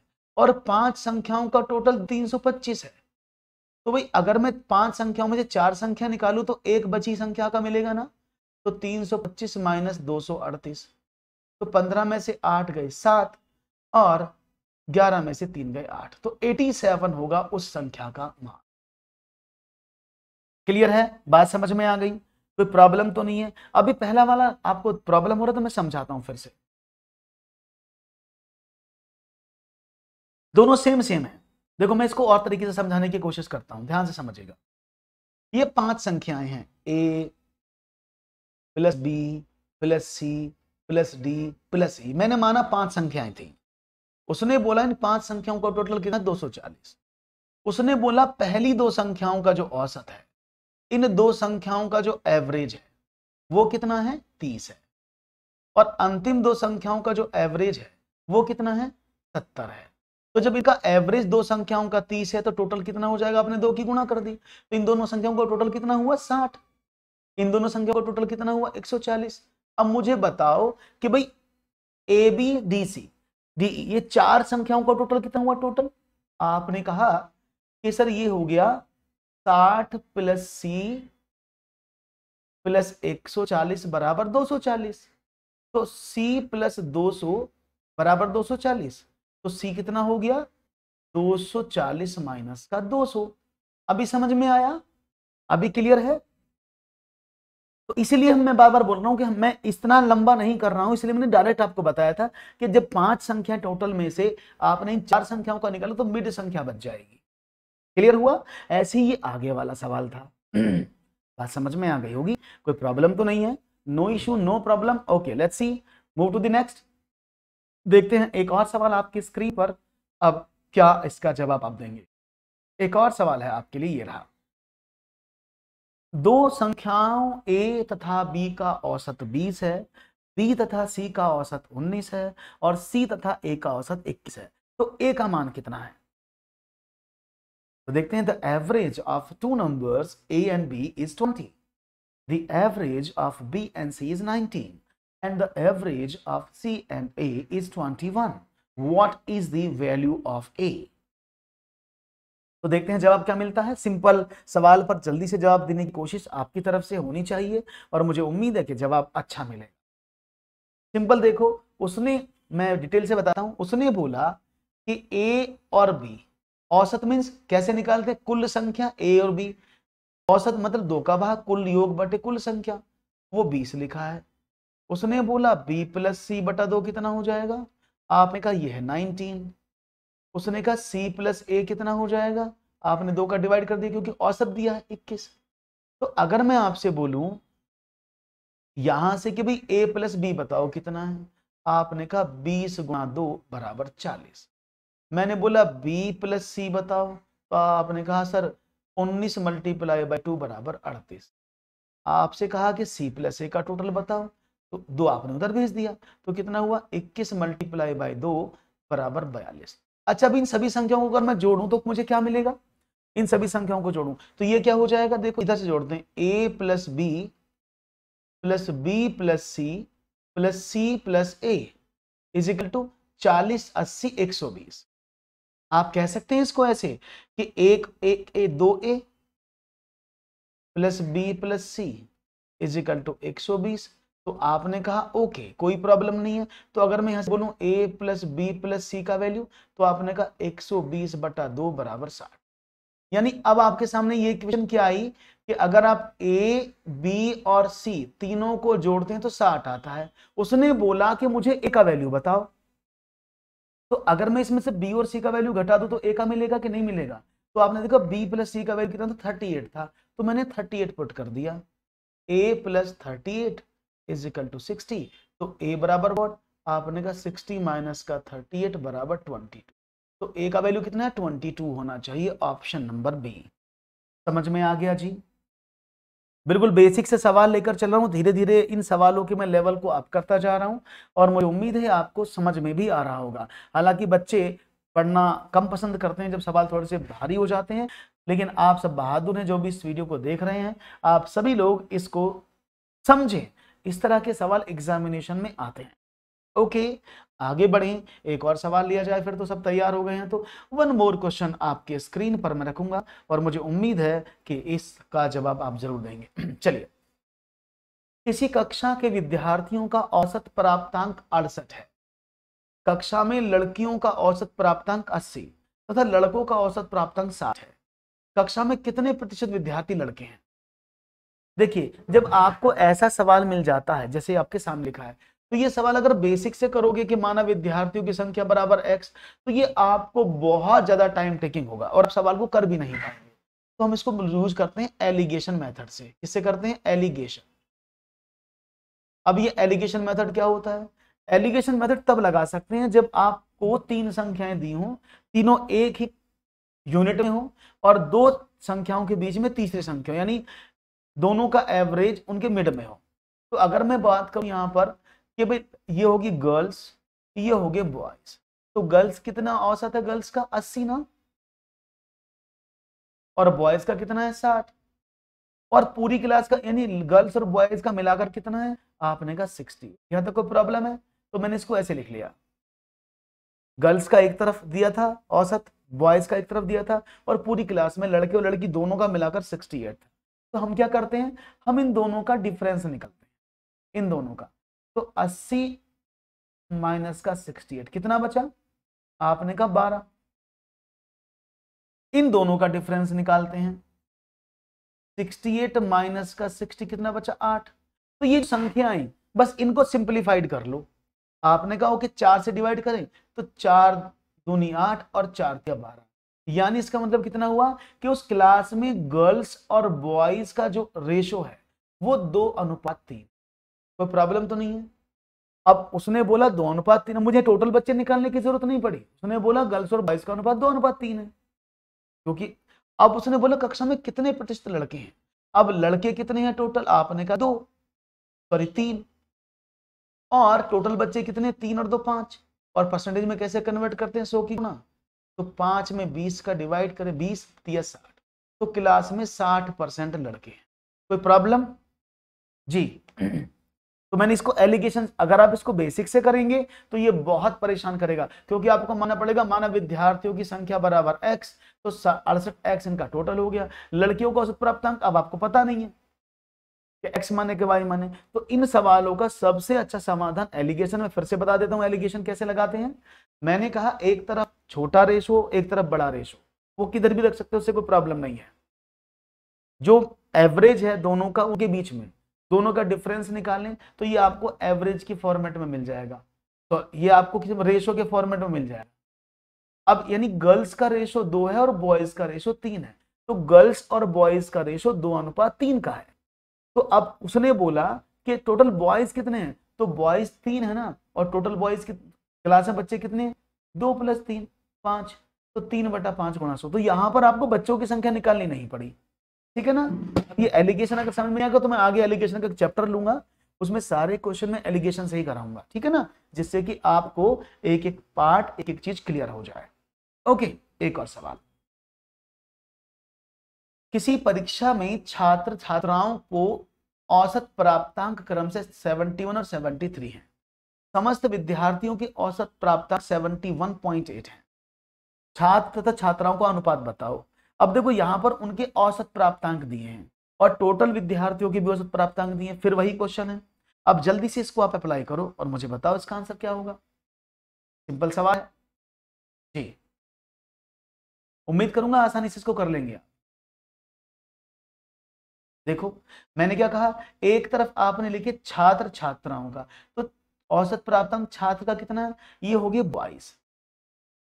और पांच संख्याओं का टोटल तीन सौ पच्चीस है तो भाई अगर मैं पांच संख्याओं में से चार संख्या निकालू तो एक बची संख्या का मिलेगा ना तो तीन सौ पच्चीस माइनस दो सौ अड़तीस तो पंद्रह में से आठ गए सात और ग्यारह में से तीन गए आठ तो एटी सेवन होगा उस संख्या का मान क्लियर है बात समझ में आ गई कोई प्रॉब्लम तो नहीं है अभी पहला वाला आपको प्रॉब्लम हो रहा तो मैं समझाता हूं फिर से दोनों सेम सेम है देखो मैं इसको और तरीके से समझाने की कोशिश करता हूं ध्यान से समझिएगा ये पांच संख्याएं हैं A plus B plus C plus D plus E मैंने माना पांच संख्याएं थी उसने बोला इन पांच संख्याओं का टोटल कितना 240 उसने बोला पहली दो संख्याओं का जो औसत है इन दो संख्याओं का जो एवरेज है वो कितना है तीस है और अंतिम दो संख्याओं का जो एवरेज है वो कितना है सत्तर है तो जब इनका एवरेज दो संख्याओं का तीस है तो टोटल कितना हो जाएगा आपने दो की गुणा कर दी तो इन दोनों संख्याओं का टोटल कितना हुआ साठ इन दोनों संख्याओं का टोटल कितना हुआ एक अब मुझे बताओ कि भाई A B D C D ये चार संख्याओं का टोटल कितना हुआ टोटल आपने कहा कि सर ये हो गया साठ प्लस सी प्लस एक सौ चालीस बराबर दो सौ चालीस तो सी प्लस दो सौ बराबर दो सौ चालीस तो सी कितना हो गया दो सौ चालीस माइनस का दो सौ अभी समझ में आया अभी क्लियर है तो इसीलिए हम मैं बार बार बोल रहा हूं कि मैं इतना लंबा नहीं कर रहा हूं इसलिए मैंने डायरेक्ट आपको बताया था कि जब पांच संख्या टोटल में से आपने इन चार संख्याओं का निकाला तो मिड संख्या बच जाएगी क्लियर हुआ ऐसे ही आगे वाला सवाल था बात समझ में आ गई होगी कोई प्रॉब्लम तो नहीं है no issue no problem okay let's see move to the next देखते हैं एक और सवाल आपकी स्क्रीन पर अब क्या इसका जवाब आप देंगे एक और सवाल है आपके लिए ये रहा दो संख्याओं ए तथा बी का औसत 20 है बी तथा सी का औसत 19 है और सी तथा ए का औसत 21 है तो ए का मान कितना है तो देखते हैं the average of two numbers A and B is twenty the average of B and C is nineteen the average of C and A is twenty one what is the value of A तो देखते हैं जवाब क्या मिलता है simple सवाल पर जल्दी से जवाब देने की कोशिश आपकी तरफ से होनी चाहिए और मुझे उम्मीद है कि जवाब अच्छा मिलेगा सिंपल देखो उसने मैं डिटेल से बताता हूं उसने बोला कि ए और बी औसत मीन्स कैसे निकालते हैं कुल संख्या ए और बी औसत मतलब दो का भाग कुल योग बटे कुल संख्या वो बीस लिखा है उसने बोला बी प्लस सी बटा दो कितना हो जाएगा आपने कहा यह है नाइनटीन उसने कहा सी प्लस ए कितना हो जाएगा आपने दो का डिवाइड कर दिया क्योंकि औसत दिया है इक्कीस तो अगर मैं आपसे बोलूं यहां से कि भाई ए प्लस बी बताओ कितना है आपने कहा बीस गुणा दो बराबर चालीस मैंने बोला बी प्लस सी बताओ तो आपने कहा सर 19 मल्टीप्लाई बाई टू बराबर अड़तीस आपसे कहा कि सी प्लस ए का टोटल बताओ तो दो आपने उधर भेज दिया तो कितना हुआ 21 मल्टीप्लाई बाई दो बराबर बयालीस अच्छा अब इन सभी संख्याओं को अगर मैं जोड़ू तो मुझे क्या मिलेगा इन सभी संख्याओं को जोड़ू तो ये क्या हो जाएगा देखो इधर से जोड़ते हैं A plus B plus B plus C plus C plus A is equal to चालीस अस्सी एक सौ बीस आप कह सकते हैं इसको ऐसे कि एक एक ए दो A plus B plus C is to एक सौ बीस तो आपने कहा ओके कोई प्रॉब्लम नहीं है तो अगर मैं यहां से बोलूं A plus B plus C का वैल्यू तो आपने कहा एक सौ बीस बटा दो बराबर साठ यानी अब आपके सामने ये क्वेश्चन क्या आई कि अगर आप ए बी और सी तीनों को जोड़ते हैं तो साठ आता है उसने बोला कि मुझे ए का वैल्यू बताओ तो अगर मैं इसमें से बी और सी का वैल्यू घटा दू तो ए का मिलेगा कि नहीं मिलेगा तो आपने देखा बी प्लस सी का वैल्यू कितना था थर्टी एट था तो मैंने थर्टी एट पुट कर दिया A plus thirty eight is equal to sixty तो ए बराबर वॉट आपने कहा सिक्सटी माइनस का थर्टी एट बराबर ट्वेंटी टू तो ए का वैल्यू कितना है ट्वेंटी टू होना चाहिए ऑप्शन नंबर बी समझ में आ गया जी बिल्कुल बेसिक से सवाल लेकर चल रहा हूँ धीरे धीरे इन सवालों के मैं लेवल को अप करता जा रहा हूँ और मुझे उम्मीद है आपको समझ में भी आ रहा होगा हालांकि बच्चे पढ़ना कम पसंद करते हैं जब सवाल थोड़े से भारी हो जाते हैं लेकिन आप सब बहादुर हैं जो भी इस वीडियो को देख रहे हैं आप सभी लोग इसको समझें इस तरह के सवाल एग्जामिनेशन में आते हैं ओके आगे बढ़ें एक और सवाल लिया जाए फिर तो सब तैयार हो गए हैं तो वन मोर क्वेश्चन आपके स्क्रीन पर मैं रखूंगा और मुझे उम्मीद है कि इसका जवाब आप जरूर देंगे चलिए किसी कक्षा के विद्यार्थियों का औसत प्राप्तांक अड़सठ है कक्षा में लड़कियों का औसत प्राप्तांक अस्सी तथा लड़कों का औसत प्राप्तांक साठ है कक्षा में कितने प्रतिशत विद्यार्थी लड़के हैं देखिए जब आपको ऐसा सवाल मिल जाता है जैसे आपके सामने लिखा है तो ये सवाल अगर बेसिक से करोगे कि माना विद्यार्थियों की संख्या बराबर एक्स तो ये आपको बहुत ज्यादा टाइम टेकिंग होगा और आप सवाल को कर भी नहीं पाएंगे तो हम इसको यूज करते हैं एलिगेशन मैथड से इससे करते हैं एलिगेशन अब ये एलिगेशन मैथड क्या होता है एलिगेशन मैथड तब लगा सकते हैं जब आपको तीन संख्याएं दी हों तीनों एक ही यूनिट में हो और दो संख्याओं के बीच में तीसरी संख्या यानी दोनों का एवरेज उनके मिड में हो तो अगर मैं बात करूं यहां पर कि भाई ये होगी गर्ल्स ये हो गए बॉयज तो गर्ल्स कितना औसत है गर्ल्स का अस्सी ना और बॉयज का कितना है साठ और पूरी क्लास का यानी गर्ल्स और बॉयज का मिलाकर कितना है आपने कहा सिक्सटी यहाँ तक कोई प्रॉब्लम है तो मैंने इसको ऐसे लिख लिया गर्ल्स का एक तरफ दिया था औसत बॉयज का एक तरफ दिया था और पूरी क्लास में लड़के और लड़की दोनों का मिलाकर सिक्सटी एट था तो हम क्या करते हैं हम इन दोनों का डिफरेंस निकालते हैं इन दोनों का तो 80 माइनस का 68 कितना बचा आपने कहा 12 इन दोनों का डिफरेंस निकालते हैं 68 माइनस का 60 कितना बचा 8 तो ये संख्याएं बस इनको सिंपलीफाइड कर लो आपने कहा ओके चार से डिवाइड करें तो चार दूनी आठ और चार क्या बारह यानी इसका मतलब कितना हुआ कि उस क्लास में गर्ल्स और बॉयज का जो रेशो है वो दो अनुपात तीन कोई प्रॉब्लम तो नहीं है अब उसने बोला दो अनुपात तीन मुझे टोटल बच्चे निकालने की जरूरत नहीं पड़ी उसने बोला गर्ल्स और बॉयज का अनुपात दो अनुपात तीन है क्योंकि अब उसने बोला कक्षा में कितने प्रतिशत लड़के हैं अब लड़के कितने हैं टोटल आपने कहा दो सॉरी तीन और टोटल बच्चे कितने तीन और दो पांच और परसेंटेज में कैसे कन्वर्ट करते हैं सो की ना तो पांच में बीस का डिवाइड करें बीस या साठ तो क्लास में साठ परसेंट लड़के हैं कोई प्रॉब्लम जी तो मैंने इसको एलिगेशन अगर आप इसको बेसिक से करेंगे तो ये बहुत परेशान करेगा क्योंकि आपको मानना पड़ेगा माना विद्यार्थियों की संख्या बराबर एक्स तो अड़सठ एक्स इनका टोटल हो गया लड़कियों का औसत अंक अब आपको पता नहीं है कि एक्स माने के वाई माने तो इन सवालों का सबसे अच्छा समाधान एलिगेशन में फिर से बता देता हूँ एलिगेशन कैसे लगाते हैं मैंने कहा एक तरफ छोटा रेशो एक तरफ बड़ा रेशो वो किधर भी रख सकते हो उससे कोई प्रॉब्लम नहीं है जो एवरेज है दोनों का उनके बीच में दोनों का डिफरेंस निकालें तो ये आपको एवरेज की फॉर्मेट में मिल जाएगा तो ये आपको किसी रेशो के फॉर्मेट में मिल जाएगा अब यानी गर्ल्स का रेशो दो है और बॉयज का रेशो तीन है तो गर्ल्स और बॉयज का रेशो दो अनुपात तीन का है तो अब उसने बोला कि टोटल बॉयज कितने हैं तो बॉयज तीन है ना और टोटल बॉयज क्लास में बच्चे कितने दो प्लस तीन पांच तो तीन बटा पांच गुणा सो तो यहां पर आपको बच्चों की संख्या निकालनी नहीं पड़ी ठीक है ना अब ये एलिगेशन अगर समझ में आएगा तो मैं आगे एलिगेशन का चैप्टर लूंगा उसमें सारे क्वेश्चन में एलिगेशन से ही कराऊंगा ठीक है ना जिससे कि आपको एक एक पार्ट एक एक चीज क्लियर हो जाए ओके एक और सवाल किसी परीक्षा में छात्र छात्राओं को औसत प्राप्तांक क्रम से 71 और 73 है समस्त विद्यार्थियों की औसत प्राप्तांक 71.8 है छात्र तथा छात्राओं का अनुपात बताओ अब देखो यहां पर उनके औसत प्राप्तांक दिए हैं और टोटल विद्यार्थियों के भी औसत प्राप्तांक दिए हैं फिर वही क्वेश्चन है अब जल्दी से इसको आप अप्लाई करो और मुझे बताओ इसका आंसर क्या होगा सिंपल सवाल है जी उम्मीद करूंगा आसानी से इसको कर लेंगे आप देखो मैंने क्या कहा एक तरफ आपने लिखे छात्र छात्राओं का तो औसत प्राप्तांक छात्र का कितना है ये हो गया बाईस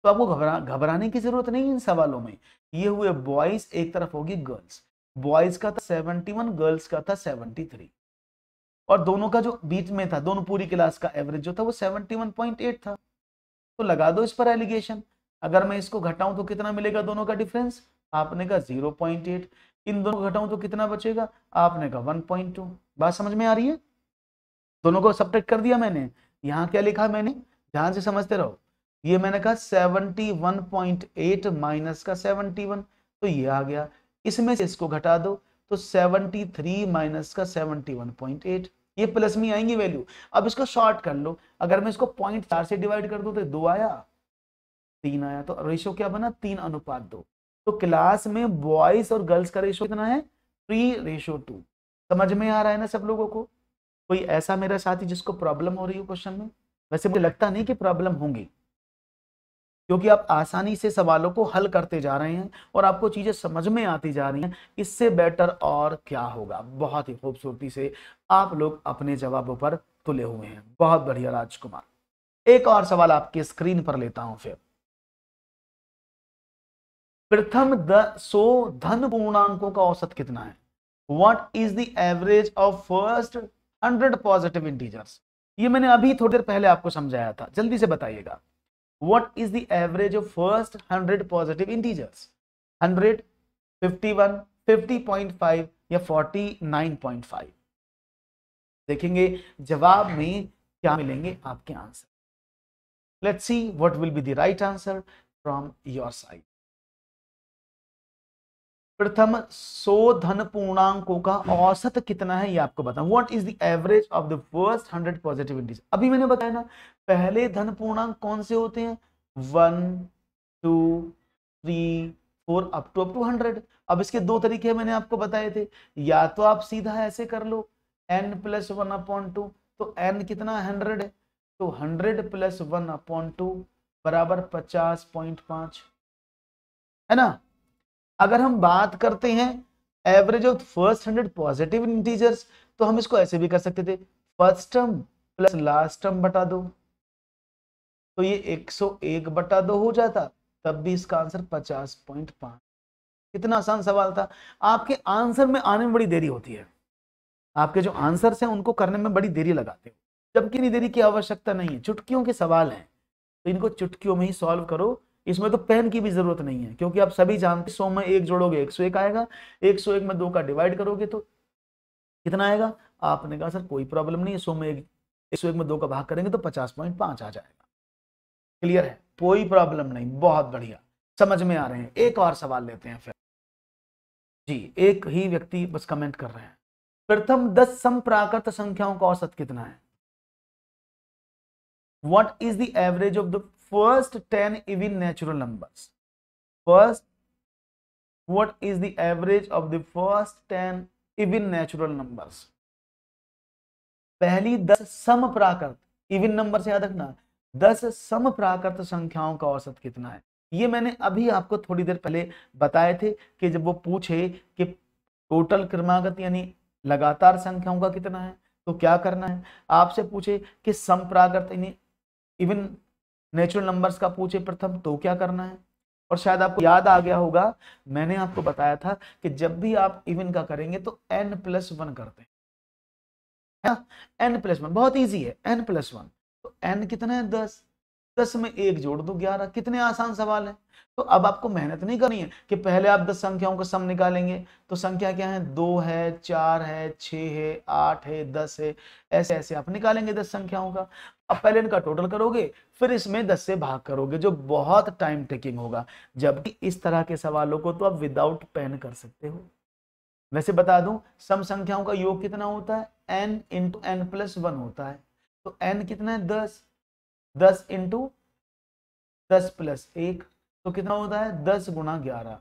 तो आपको घबरा घबराने की जरूरत नहीं इन सवालों में ये हुए बॉयज एक तरफ होगी गर्ल्स बॉयज का था 71 गर्ल्स का था 73 और दोनों का जो बीच में था दोनों पूरी क्लास का एवरेज जो था वो 71.8 था तो लगा दो इस पर एलिगेशन अगर मैं इसको घटाऊं तो कितना मिलेगा दोनों का डिफरेंस आपने कहा 0.8 इन दोनों को घटाऊं तो कितना बचेगा आपने कहा 1.2 बात समझ में आ रही है दोनों को सब्ट्रैक्ट कर दिया मैंने यहाँ क्या लिखा मैंने ध्यान से समझते रहो ये मैंने कहा 71.8 माइनस का 71 तो ये आ गया इसमें से इसको घटा दो तो 73 माइनस का 71.8 ये प्लस में आएंगी वैल्यू अब इसको शॉर्ट कर लो अगर मैं इसको पॉइंट चार से डिवाइड कर दो तो दो आया तीन आया तो रेशो क्या बना तीन अनुपात दो तो क्लास में बॉयज और गर्ल्स का रेशो कितना है थ्री रेशो टू समझ में आ रहा है ना सब लोगों को कोई ऐसा मेरा साथी जिसको प्रॉब्लम हो रही हो क्वेश्चन में वैसे मुझे लगता नहीं कि प्रॉब्लम होंगी क्योंकि आप आसानी से सवालों को हल करते जा रहे हैं और आपको चीज़ें समझ में आती जा रही हैं इससे बेटर और क्या होगा बहुत ही खूबसूरती से आप लोग अपने जवाबों पर तुले हुए हैं बहुत बढ़िया राजकुमार एक और सवाल आपकी स्क्रीन पर लेता हूं फिर प्रथम द सो धन पूर्णांकों का औसत कितना है what is the average of first hundred positive integers ये मैंने अभी थोड़ी देर पहले आपको समझाया था जल्दी से बताइएगा what is the hundred positive integers hundred fifty one fifty point five या फोर्टी नाइन पॉइंट फाइव देखेंगे जवाब में क्या मिलेंगे आपके answer let's see what will be the right answer from your side प्रथम सो धन पूर्णांकों का औसत कितना है ये आपको बताऊं what is the average of the first hundred positive integer अभी मैंने बताया ना पहले धन पूर्णांक कौन से होते हैं one two three four up to up to hundred अब इसके दो तरीके मैंने आपको बताए थे या तो आप सीधा ऐसे कर लो N plus one upon two तो एन कितना हंड्रेड है तो hundred plus one upon two बराबर पचास पॉइंट पांच है ना अगर हम बात करते हैं average of first hundred positive integers तो हम इसको ऐसे भी कर सकते थे first term plus last term बटा दो तो ये 101 बटा दो हो जाता तब भी इसका आंसर 50.5 कितना आसान सवाल था आपके आंसर में आने में बड़ी देरी होती है आपके जो आंसर हैं उनको करने में बड़ी देरी लगाते हो जबकि नहीं देरी की आवश्यकता नहीं है चुटकियों के सवाल हैं तो इनको चुटकियों में ही सॉल्व करो इसमें तो पेन की भी जरूरत नहीं है क्योंकि आप सभी जानते सौ में एक जोड़ोगे एक सौ एक आएगा एक सौ एक में दो का डिवाइड करोगे तो कितना आएगा आपने कहा सर कोई प्रॉब्लम नहीं है सौ में एक एक सौ एक में दो का भाग करेंगे तो पचास पॉइंट पांच आ जाएगा क्लियर है कोई प्रॉब्लम नहीं बहुत बढ़िया समझ में आ रहे हैं एक और सवाल लेते हैं फिर जी एक ही व्यक्ति बस कमेंट कर रहे हैं प्रथम दस संप्राकृत संख्याओं का औसत कितना है what is the average of the first 10 even natural numbers first what is the average of the first 10 even natural numbers पहली दस सम प्राकृत इविन नंबर से याद रखना दस सम प्राकृत संख्याओं का औसत कितना है ये मैंने अभी आपको थोड़ी देर पहले बताए थे कि जब वो पूछे कि टोटल क्रमागत यानी लगातार संख्याओं का कितना है तो क्या करना है आपसे पूछे कि सम प्राकृत यानी इवन नेचुरल नंबर्स का पूछे प्रथम तो क्या करना है और शायद आपको याद आ गया होगा मैंने आपको बताया था कि जब भी आप इवन का करेंगे तो एन प्लस वन करते हैं एन प्लस वन बहुत ईजी है एन प्लस वन तो एन कितना है दस दस में एक जोड़ दो ग्यारह कितने आसान सवाल है तो अब आपको मेहनत नहीं करनी है कि पहले आप दस संख्याओं का सम निकालेंगे तो संख्या क्या है दो है चार है छ है आठ है दस है ऐसे ऐसे आप निकालेंगे दस संख्याओं का अब पहले इनका टोटल करोगे फिर इसमें दस से भाग करोगे जो बहुत टाइम टेकिंग होगा जबकि इस तरह के सवालों को तो आप विदाउट पेन कर सकते हो वैसे बता दू सम संख्याओं का योग कितना होता है N into N plus one होता है तो एन कितना है दस दस इंटू दस प्लस एक तो कितना होता है दस गुना ग्यारह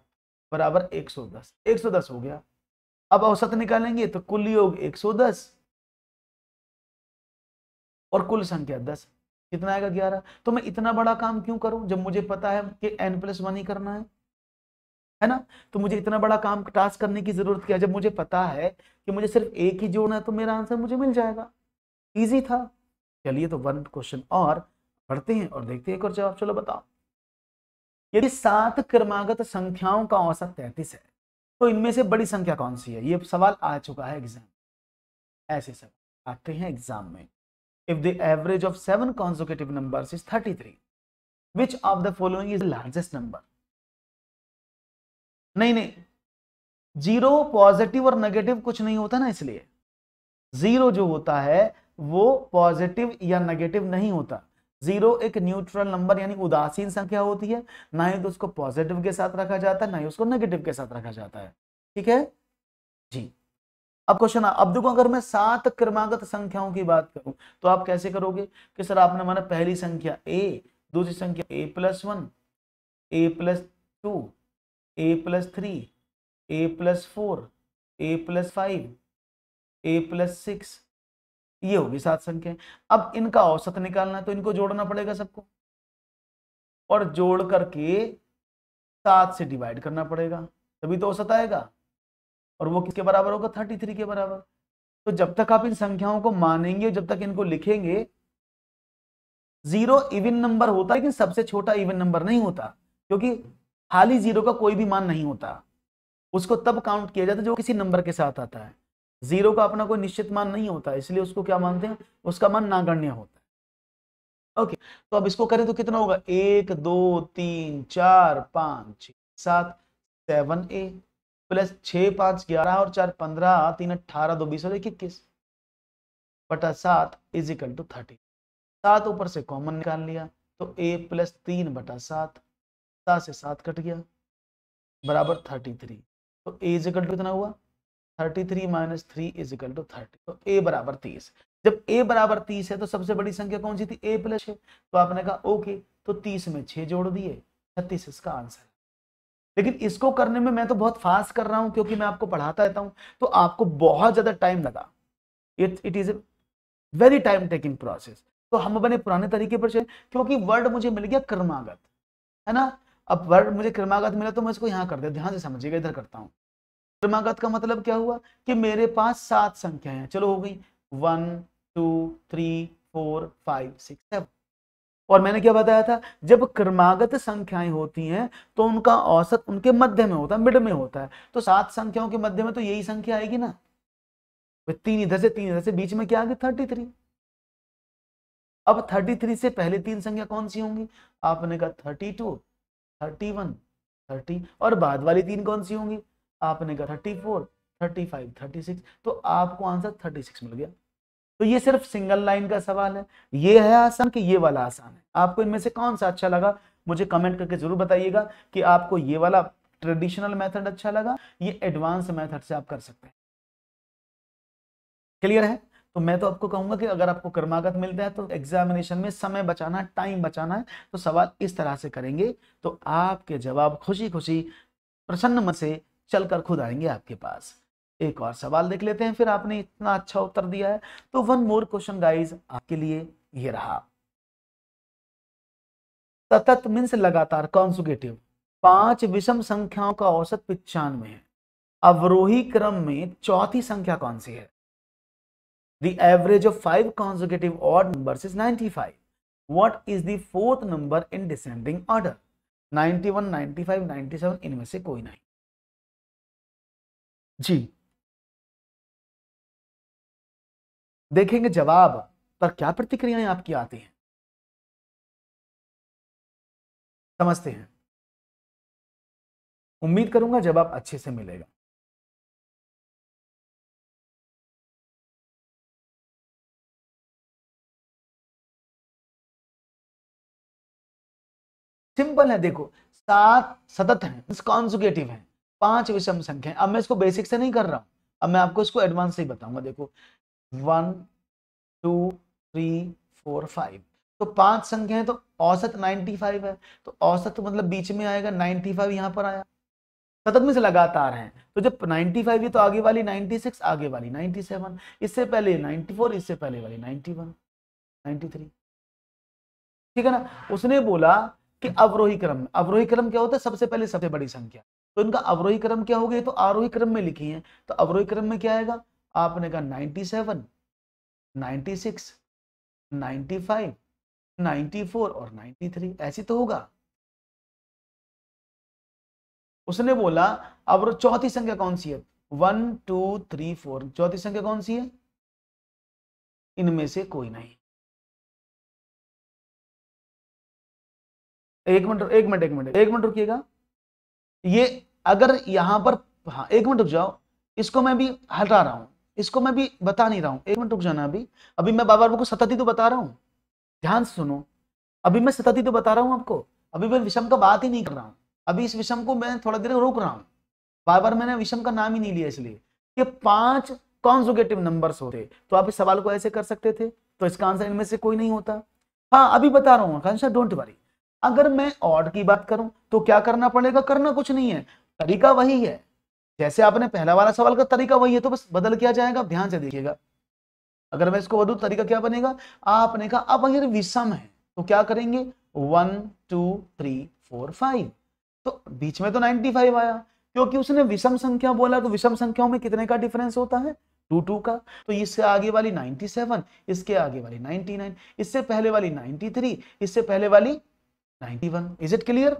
बराबर एक सौ दस एक सौ दस हो गया अब औसत निकालेंगे तो कुल योग एक सौ दस और कुल संख्या दस कितना आएगा ग्यारह तो मैं इतना बड़ा काम क्यों करूं जब मुझे पता है कि एन प्लस वन ही करना है है ना तो मुझे इतना बड़ा काम टास्क करने की जरूरत क्या जब मुझे पता है कि मुझे सिर्फ एक ही जोड़ना है तो मेरा आंसर मुझे मिल जाएगा इजी था चलिए तो वन क्वेश्चन और पढ़ते हैं और देखते हैं एक और जवाब चलो बताओ यदि सात क्रमागत संख्याओं का औसत तैतीस है तो इनमें से बड़ी संख्या कौन सी है ये सवाल आ चुका है एग्जाम ऐसे सवाल आते हैं एग्जाम में if the average of seven consecutive number is thirty three which of the following is largest number नहीं नहीं जीरो पॉजिटिव और नेगेटिव कुछ नहीं होता ना इसलिए जीरो जो होता है वो पॉजिटिव या नेगेटिव नहीं होता जीरो एक न्यूट्रल नंबर यानी उदासीन संख्या होती है ना ही तो उसको पॉजिटिव के साथ रखा जाता है ना ही उसको नेगेटिव के साथ रखा जाता है ठीक है जी अब क्वेश्चन अब देखो अगर मैं सात क्रमागत संख्याओं की बात करूं तो आप कैसे करोगे कि सर आपने माना पहली संख्या ए दूसरी संख्या A plus one A plus two A plus three A plus four A plus five A plus six ये होगी सात संख्या अब इनका औसत निकालना है तो इनको जोड़ना पड़ेगा सबको और जोड़ करके सात से डिवाइड करना पड़ेगा तभी तो औसत आएगा और वो किसके बराबर होगा थर्टी थ्री के बराबर तो जब तक आप इन संख्याओं को मानेंगे जब तक इनको लिखेंगे जीरो इवन नंबर होता है लेकिन सबसे छोटा इवन नंबर नहीं होता क्योंकि खाली जीरो का कोई भी मान नहीं होता उसको तब काउंट किया जाता है जो किसी नंबर के साथ आता है जीरो का अपना कोई निश्चित मान नहीं होता इसलिए उसको क्या मानते हैं उसका मान नागण्य होता है ओके तो अब इसको करें तो कितना होगा एक दो तीन चार पांच छ सात सेवन ए प्लस छ पांच ग्यारह और चार पंद्रह तीन अट्ठारह दो बीस और एक इक्कीस बटा सात इज इक्वल टू थर्टी सात ऊपर से कॉमन निकाल लिया तो ए प्लस तीन बटा सात सात से सात कट गया बराबर थर्टी थ्री तो एजिकल इक्वल टू कितना हुआ thirty three minus three is equal to thirty तो ए बराबर तीस जब ए बराबर तीस है तो सबसे बड़ी संख्या कौन सी थी ए प्लस छः तो आपने कहा ओके तो तीस में छह जोड़ दिए छत्तीस इसका आंसर लेकिन इसको करने में मैं तो बहुत फास्ट कर रहा हूँ क्योंकि मैं आपको पढ़ाता रहता हूँ तो आपको बहुत ज़्यादा टाइम लगा it it is a very time taking process तो हम बने पुराने तरीके पर चले क्योंकि वर्ड मुझे मिल गया क्रमागत है ना अब वर्ड मुझे क्रमागत मिला तो मैं इसको यहाँ कर दिया ध्यान से समझिएगा इधर करता हूँ क्रमागत का मतलब क्या हुआ कि मेरे पास सात संख्याएं हैं चलो हो गई one two three four five six seven और मैंने क्या बताया था जब क्रमागत संख्याएं होती हैं तो उनका औसत उनके मध्य में होता है मिड में होता है तो सात संख्याओं के मध्य में तो यही संख्या आएगी ना तीन इधर से तीन इधर से बीच में क्या आ गई थर्टी थ्री अब थर्टी थ्री से पहले तीन संख्या कौन सी होंगी आपने कहा thirty two thirty one thirty और बाद वाली तीन कौन सी होंगी आपने कहा thirty four thirty five thirty six तो आपको आंसर थर्टी सिक्स मिल गया तो ये सिर्फ सिंगल लाइन का सवाल है ये है आसान कि ये वाला आसान है आपको इनमें से कौन सा अच्छा लगा मुझे कमेंट करके जरूर बताइएगा कि आपको ये वाला ट्रेडिशनल मेथड अच्छा लगा ये एडवांस मेथड से आप कर सकते हैं क्लियर है तो मैं तो आपको कहूंगा कि अगर आपको क्रमागत मिलता है तो एग्जामिनेशन में समय बचाना है टाइम बचाना है तो सवाल इस तरह से करेंगे तो आपके जवाब खुशी खुशी प्रसन्न मन से चलकर खुद आएंगे आपके पास एक और सवाल देख लेते हैं फिर आपने इतना अच्छा उत्तर दिया है तो वन मोर क्वेश्चन गाइज आपके लिए ये रहा सतत मीन्स लगातार कॉन्सुकेटिव पांच विषम संख्याओं का औसत पिचानवे है अवरोही क्रम में चौथी संख्या कौन सी है the average of five consecutive odd numbers is 95 what is the fourth number in descending order 91 95 97 इनमें से कोई नहीं जी देखेंगे जवाब पर क्या प्रतिक्रियाएं आपकी आती हैं समझते हैं उम्मीद करूंगा जवाब अच्छे से मिलेगा सिंपल है देखो सात सतत है कॉन्जुगेटिव है पांच विषम संख्या अब मैं इसको बेसिक से नहीं कर रहा हूं अब मैं आपको इसको एडवांस से ही बताऊंगा देखो one two three four five तो पांच संख्या तो है तो औसत फाइव है तो औसत तो मतलब बीच में आएगा 95 फाइव यहाँ पर आया सतत में से लगातार है तो जब 95 ये तो आगे वाली सिक्स आगे वाली सेवन इससे पहले फोर इससे पहले वाली वन 91 थ्री ठीक है ना उसने बोला कि अवरोही क्रम अवरोही क्रम क्या होता है सबसे पहले सबसे बड़ी संख्या तो इनका अवरोही क्रम क्या हो गया तो आरोही क्रम में लिखी है तो अवरोही क्रम में क्या आएगा आपने कहा ninety seven ninety six ninety five ninety four और नाइन्टी थ्री ऐसी तो होगा उसने बोला अब चौथी संख्या कौन सी है वन टू थ्री फोर चौथी संख्या कौन सी है इनमें से कोई नहीं एक मिनट एक मिनट एक मिनट एक मिनट रुकिएगा ये अगर यहां पर हाँ एक मिनट रुक जाओ इसको मैं भी हटा रहा हूँ इसको मैं भी बता नहीं रहा हूं एक मिनट रुक जाना अभी अभी मैं बाबा को सतती तो बता रहा हूं ध्यान सुनो अभी मैं सतती तो बता रहा हूं आपको अभी मैं विषम का बात ही नहीं कर रहा हूं अभी इस विषम को मैं थोड़ा देर रोक रहा हूँ बार बार मैंने विषम का नाम ही नहीं लिया इसलिए कि पांच कॉन्जुगेटिव नंबर्स होते तो आप इस सवाल को ऐसे कर सकते थे तो इसका आंसर इनमें से कोई नहीं होता हाँ अभी बता रहा हूँ डोंट वरी अगर मैं ऑड की बात करूं तो क्या करना पड़ेगा करना कुछ नहीं है तरीका वही है जैसे आपने पहला वाला सवाल का तरीका वही है तो बस बदल किया जाएगा ध्यान से देखिएगा अगर मैं इसको बदलू तरीका क्या बनेगा आपने कहा अब अगर विषम है तो क्या करेंगे one two three four five तो बीच में तो नाइनटी फाइव आया क्योंकि उसने विषम संख्या बोला तो विषम संख्याओं में कितने का डिफरेंस होता है टू टू का तो इससे आगे वाली नाइनटी सेवन इसके आगे वाली नाइनटी नाइन इससे पहले वाली नाइनटी थ्री इससे पहले वाली 91 इज इट क्लियर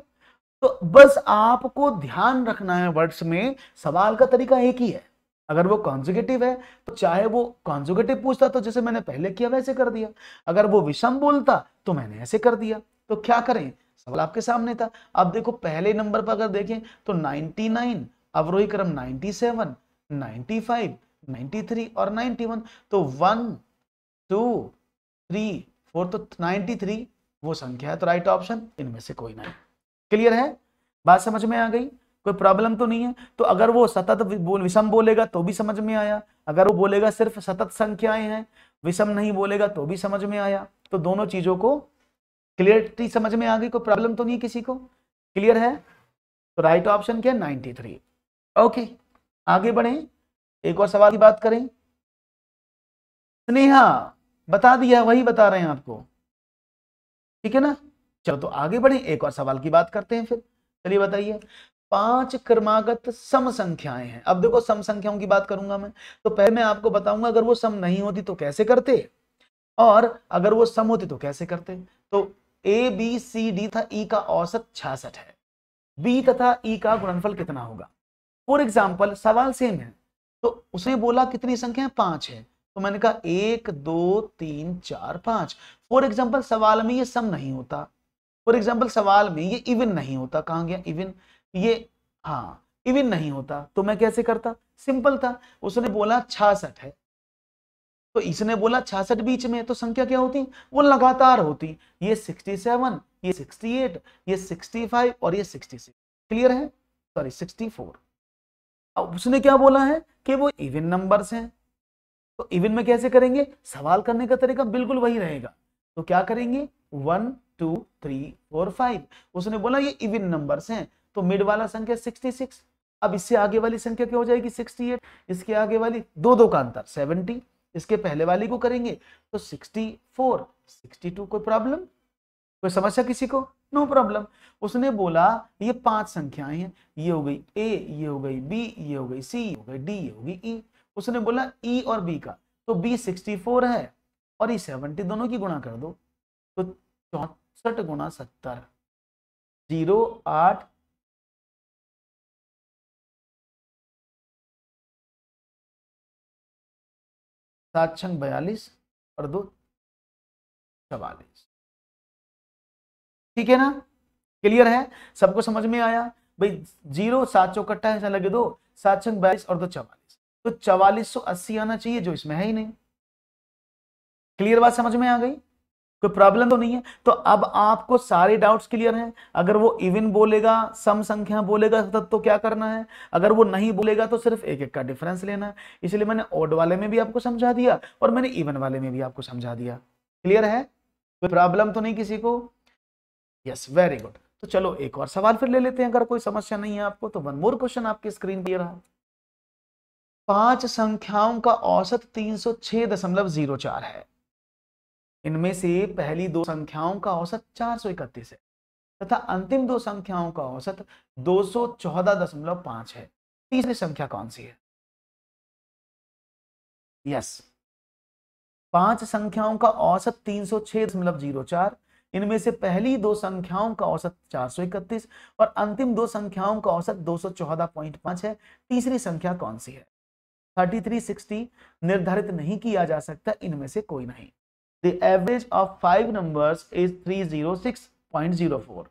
तो बस आपको ध्यान रखना है वर्ड्स में सवाल का तरीका एक ही है अगर वो कॉन्जुगेटिव है तो चाहे वो कॉन्जुगेटिव पूछता तो जैसे मैंने पहले किया वैसे कर दिया अगर वो विषम बोलता तो मैंने ऐसे कर दिया तो क्या करें सवाल आपके सामने था अब देखो पहले नंबर पर अगर देखें तो 99 अवरोही क्रम 97, 95, 93 और 91 तो वन टू थ्री फोर तो 93 वो संख्या है तो राइट ऑप्शन इनमें से कोई नहीं क्लियर है बात समझ में आ गई कोई प्रॉब्लम तो नहीं है तो अगर वो सतत विषम बोलेगा तो भी समझ में आया अगर वो बोलेगा सिर्फ सतत संख्याएं हैं विषम नहीं बोलेगा तो भी समझ में आया तो दोनों चीजों को क्लियरिटी समझ में आ गई कोई प्रॉब्लम तो नहीं किसी को क्लियर है तो राइट ऑप्शन क्या नाइनटी थ्री ओके आगे बढ़े एक और सवाल की बात करें स्नेहा बता दिया वही बता रहे हैं आपको ठीक है ना चलो तो आगे बढ़े एक और सवाल की बात करते हैं फिर चलिए बताइए पांच क्रमागत सम संख्याएं हैं अब देखो सम संख्याओं की बात करूंगा मैं तो पहले मैं आपको बताऊंगा अगर वो सम नहीं होती तो कैसे करते और अगर वो सम होती तो कैसे करते तो ए बी सी डी था ई e का औसत छियासठ है बी तथा ई e का गुणनफल कितना होगा फॉर एग्जाम्पल सवाल सेम है तो उसने बोला कितनी संख्या पांच है तो मैंने कहा एक दो तीन चार पांच फॉर एग्जाम्पल सवाल में ये सम नहीं होता फॉर एग्जाम्पल सवाल में ये इवन नहीं होता कहाँ गया इवन ये हाँ इवन नहीं होता तो मैं कैसे करता सिंपल था उसने बोला छासठ है तो इसने बोला छासठ बीच में तो संख्या क्या होती वो लगातार होती ये सिक्सटी सेवन ये सिक्सटी एट ये सिक्सटी फाइव और ये सिक्सटी सिक्स क्लियर है सॉरी फोर अब उसने क्या बोला है कि वो इवन नंबर्स हैं तो इवन में कैसे करेंगे सवाल करने का तरीका बिल्कुल वही रहेगा तो क्या करेंगे one two three four five उसने बोला ये इवन नंबर हैं तो मिड वाला संख्या सिक्सटी सिक्स अब इससे आगे वाली संख्या क्या हो जाएगी सिक्सटी एट इसके आगे वाली दो दो का अंतर सेवनटी इसके पहले वाली को करेंगे तो सिक्सटी फोर सिक्सटी टू कोई प्रॉब्लम कोई समस्या किसी को नो no प्रॉब्लम उसने बोला ये पांच संख्याएं हैं ये हो गई ए ये हो गई बी ये हो गई सी ये हो गई डी ये होगी ई e. उसने बोला ई e और बी का तो बी सिक्सटी फोर है और ये सेवेंटी दोनों की गुणा कर दो तो चौसठ गुणा सत्तर जीरो आठ सात छंग बयालीस और दो चवालीस ठीक है ना क्लियर है सबको समझ में आया भाई जीरो सात है ऐसा लगे दो सात छंग बयालीस और दो चवालीस तो चवालीस सौ अस्सी आना चाहिए जो इसमें है ही नहीं क्लियर बात समझ में आ गई कोई प्रॉब्लम तो नहीं है तो अब आपको सारे डाउट्स क्लियर हैं अगर वो इवन बोलेगा सम संख्या बोलेगा तब तो क्या करना है अगर वो नहीं बोलेगा तो सिर्फ एक एक का डिफरेंस लेना है इसलिए मैंने ओड वाले में भी आपको समझा दिया और मैंने इवन वाले में भी आपको समझा दिया क्लियर है कोई प्रॉब्लम तो नहीं किसी को यस वेरी गुड तो चलो एक और सवाल फिर ले लेते हैं अगर कोई समस्या नहीं है आपको तो वन मोर क्वेश्चन आपकी स्क्रीन पे रहा पांच संख्याओं का औसत तीन सौ छह दशमलव जीरो चार है इनमें से पहली दो संख्याओं का औसत चार सौ इकतीस है तथा अंतिम दो संख्याओं का औसत दो सौ चौदह दशमलव पांच है तीसरी संख्या कौन सी है यस पांच संख्याओं का औसत तीन सौ छह दशमलव जीरो चार इनमें से पहली दो संख्याओं का औसत चार सौ इकतीस और अंतिम दो संख्याओं का औसत दो सौ चौदह पॉइंट पांच है तीसरी संख्या कौन सी है थर्टी थ्री सिक्सटी निर्धारित नहीं किया जा सकता इनमें से कोई नहीं The average of five numbers is 306.04.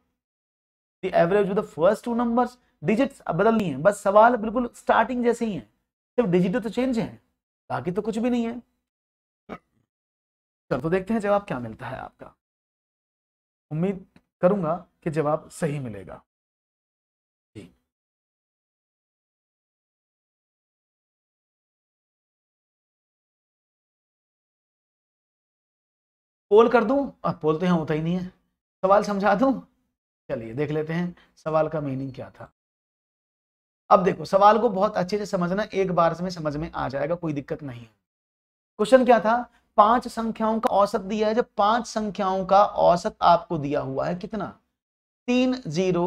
The average with the first two numbers digits बदल नहीं है बस सवाल बिल्कुल स्टार्टिंग जैसे ही है सिर्फ डिजिट तो चेंज है बाकी तो कुछ भी नहीं है चल तो देखते हैं जवाब क्या मिलता है आपका उम्मीद करूंगा कि जवाब सही मिलेगा पोल कर दूं अब पोल तो हैं होता ही नहीं है सवाल समझा दूं चलिए देख लेते हैं सवाल का मीनिंग क्या था अब देखो सवाल को बहुत अच्छे से समझना एक बार में समझ में आ जाएगा कोई दिक्कत नहीं क्वेश्चन क्या था पांच संख्याओं का औसत दिया है जब पांच संख्याओं का औसत आपको दिया हुआ है कितना तीन जीरो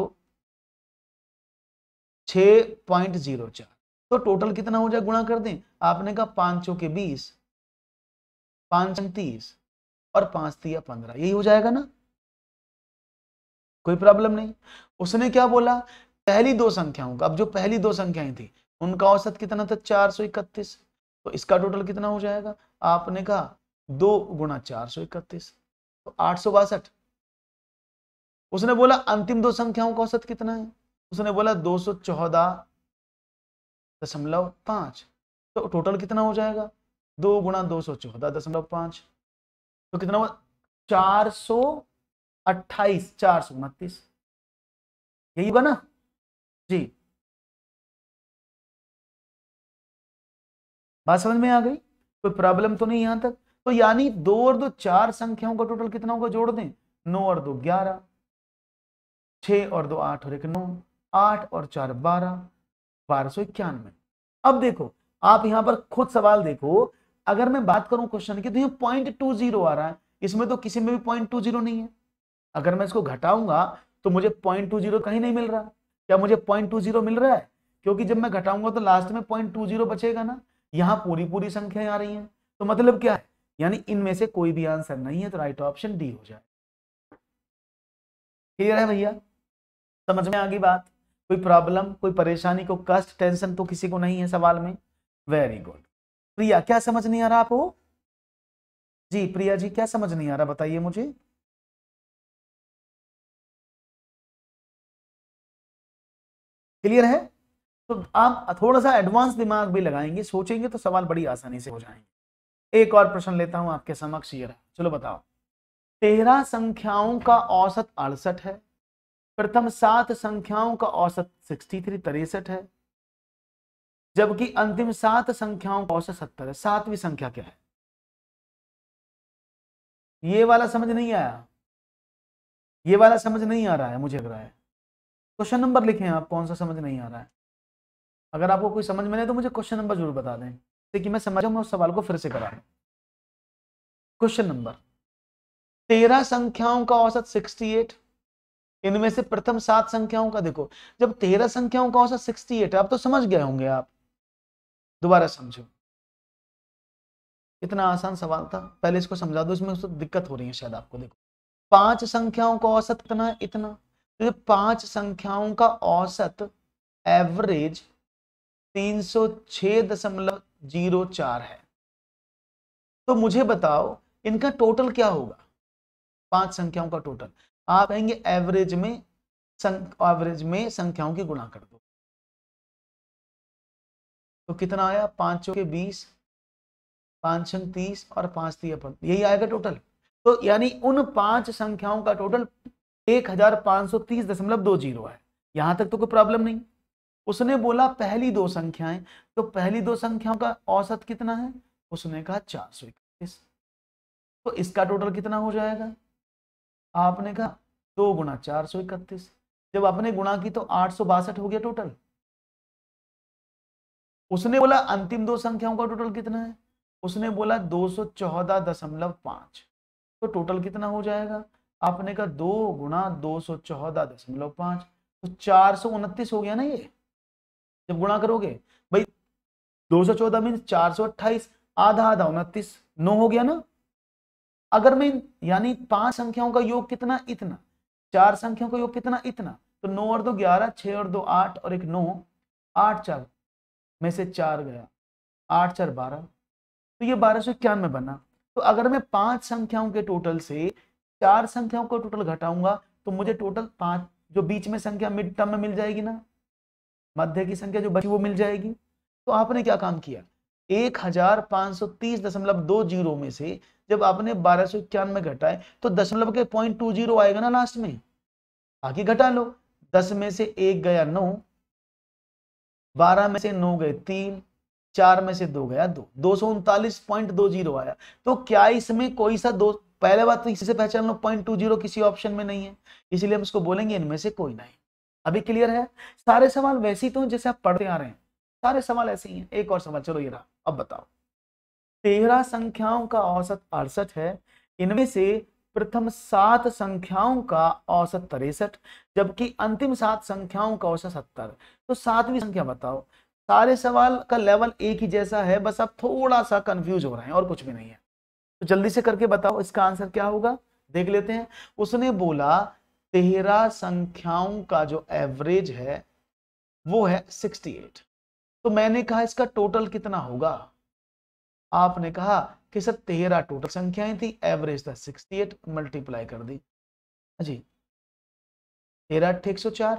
छ पॉइंट जीरो चार तो टोटल कितना हो जाए गुणा कर दें आपने कहा पांचों के बीस पांच तीस और पांच दिया पंद्रह यही हो जाएगा ना कोई प्रॉब्लम नहीं उसने क्या बोला पहली दो संख्याओं का अब जो पहली दो संख्याएं थी उनका औसत कितना था चार सौ इकतीस तो इसका टोटल कितना हो जाएगा आपने कहा दो गुणा चार सौ इकतीस तो आठ सौ बासठ उसने बोला अंतिम दो संख्याओं का औसत कितना है उसने बोला दो सौ चौदह दशमलव पांच तो टोटल कितना हो जाएगा दो गुणा दो सौ चौदह दशमलव पांच तो कितना हुआ चार सौ अट्ठाईस चार सौ उनतीस यही बना जी बात समझ में आ गई कोई प्रॉब्लम तो नहीं यहां तक तो यानी दो और दो चार संख्याओं का टोटल कितना होगा जोड़ दें नौ और दो ग्यारह छ और दो आठ और एक नौ आठ और चार बारह बारह सौ इक्यानवे अब देखो आप यहां पर खुद सवाल देखो अगर मैं बात करूं क्वेश्चन की तो ये पॉइंट टू जीरो आ रहा है इसमें तो किसी में भी पॉइंट टू जीरो नहीं है अगर मैं इसको घटाऊंगा तो मुझे पॉइंट टू जीरो कहीं नहीं मिल रहा क्या मुझे पॉइंट टू जीरो मिल रहा है क्योंकि जब मैं घटाऊंगा तो लास्ट में पॉइंट टू जीरो बचेगा ना यहाँ पूरी पूरी संख्याएं आ रही हैं तो मतलब क्या है यानी इनमें से कोई भी आंसर नहीं है तो राइट ऑप्शन डी हो जाए क्लियर है भैया समझ में आ गई बात कोई प्रॉब्लम कोई परेशानी कोई कष्ट टेंशन तो किसी को नहीं है सवाल में वेरी गुड प्रिया क्या समझ नहीं आ रहा आपको जी प्रिया जी क्या समझ नहीं आ रहा बताइए मुझे क्लियर है तो आप थोड़ा सा एडवांस दिमाग भी लगाएंगे सोचेंगे तो सवाल बड़ी आसानी से हो जाएंगे एक और प्रश्न लेता हूं आपके समक्ष ये रहा चलो बताओ तेरह संख्याओं का औसत अड़सठ है प्रथम सात संख्याओं का औसत सिक्सटी थ्री तिरसठ है जबकि अंतिम सात संख्याओं का औसत सत्तर है सातवीं संख्या क्या है ये वाला समझ नहीं आया ये वाला समझ नहीं आ रहा है मुझे लग रहा है क्वेश्चन नंबर लिखे आप कौन सा समझ नहीं आ रहा है अगर आपको कोई समझ में नहीं तो मुझे क्वेश्चन नंबर जरूर बता दें जिससे कि मैं समझ मैं उस सवाल को फिर से करा क्वेश्चन नंबर तेरह संख्याओं का औसत सिक्सटी एट इनमें से प्रथम सात संख्याओं का देखो जब तेरह संख्याओं का औसत सिक्सटी एट है आप तो समझ गए होंगे आप दोबारा समझो इतना आसान सवाल था पहले इसको समझा दो इसमें तो दिक्कत हो रही है शायद आपको देखो पांच संख्याओं का औसत कितना इतना तो पांच संख्याओं का औसत एवरेज तीन सौ छह दशमलव जीरो चार है तो मुझे बताओ इनका टोटल क्या होगा पांच संख्याओं का टोटल आप कहेंगे एवरेज में एवरेज में संख्याओं की गुणा कर दो तो कितना आया पांच चौके बीस पांच छंग तीस और पांच तीय यही आएगा टोटल तो यानी उन पांच संख्याओं का टोटल एक हजार पांच सौ तीस दशमलव दो जीरो है यहां तक तो कोई प्रॉब्लम नहीं उसने बोला पहली दो संख्याएं तो पहली दो संख्याओं का औसत कितना है उसने कहा चार सौ इकतीस तो इसका टोटल कितना हो जाएगा आपने कहा दो गुना चार सौ इकतीस जब आपने गुणा की तो आठ सौ बासठ हो गया टोटल उसने बोला अंतिम दो संख्याओं का टोटल कितना है उसने बोला दो सौ चौदह दशमलव पांच तो टोटल कितना हो जाएगा आपने कहा दो गुणा दो सौ चौदह दशमलव पांच तो चार सौ उनतीस हो गया ना ये जब गुणा करोगे भाई दो सौ चौदह मीन चार सौ अट्ठाईस आधा आधा उनतीस नौ हो गया ना अगर मैं यानी पांच संख्याओं का योग कितना इतना चार संख्याओं का योग कितना इतना तो नौ और दो ग्यारह छह और दो आठ और एक नौ आठ चार में से चार गया आठ चार बारह तो ये बारह सौ इक्यानवे बना तो अगर मैं पांच संख्याओं के टोटल से चार संख्याओं का टोटल घटाऊंगा तो मुझे टोटल पांच जो बीच में संख्या मिड टर्म में मिल जाएगी ना मध्य की संख्या जो बची वो मिल जाएगी तो आपने क्या काम किया एक हजार पाँच सौ तीस दशमलव दो जीरो में से जब आपने बारह सौ इक्यानवे घटाए तो दशमलव के पॉइंट टू जीरो आएगा ना लास्ट में बाकी घटा लो दस में से एक गया नौ बारह में से नौ गए तीन चार में से दो गया दो दो सौ उनतालीस पॉइंट दो जीरो आया तो क्या इसमें कोई सा दो पहले बात तो से पहचान लो पॉइंट टू जीरो किसी ऑप्शन में नहीं है इसलिए हम इसको बोलेंगे इनमें से कोई नहीं अभी क्लियर है सारे सवाल वैसे ही तो जैसे आप पढ़ते आ रहे हैं सारे सवाल ऐसे ही हैं एक और सवाल चलो ये रहा अब बताओ तेरह संख्याओं का औसत अड़सठ है इनमें से प्रथम सात संख्याओं का औसत तिरसठ जबकि अंतिम सात संख्याओं का औसत सत्तर तो सातवीं संख्या बताओ सारे सवाल का लेवल एक ही जैसा है बस आप थोड़ा सा कंफ्यूज हो रहे हैं और कुछ भी नहीं है तो जल्दी से करके बताओ इसका आंसर क्या होगा देख लेते हैं उसने बोला तेरह संख्याओं का जो एवरेज है वो है सिक्सटी एट तो मैंने कहा इसका टोटल कितना होगा आपने कहा कि सर तेरह टोटल संख्याएं थी एवरेज था एट मल्टीप्लाई कर दी जी तेरह अठे एक सौ चार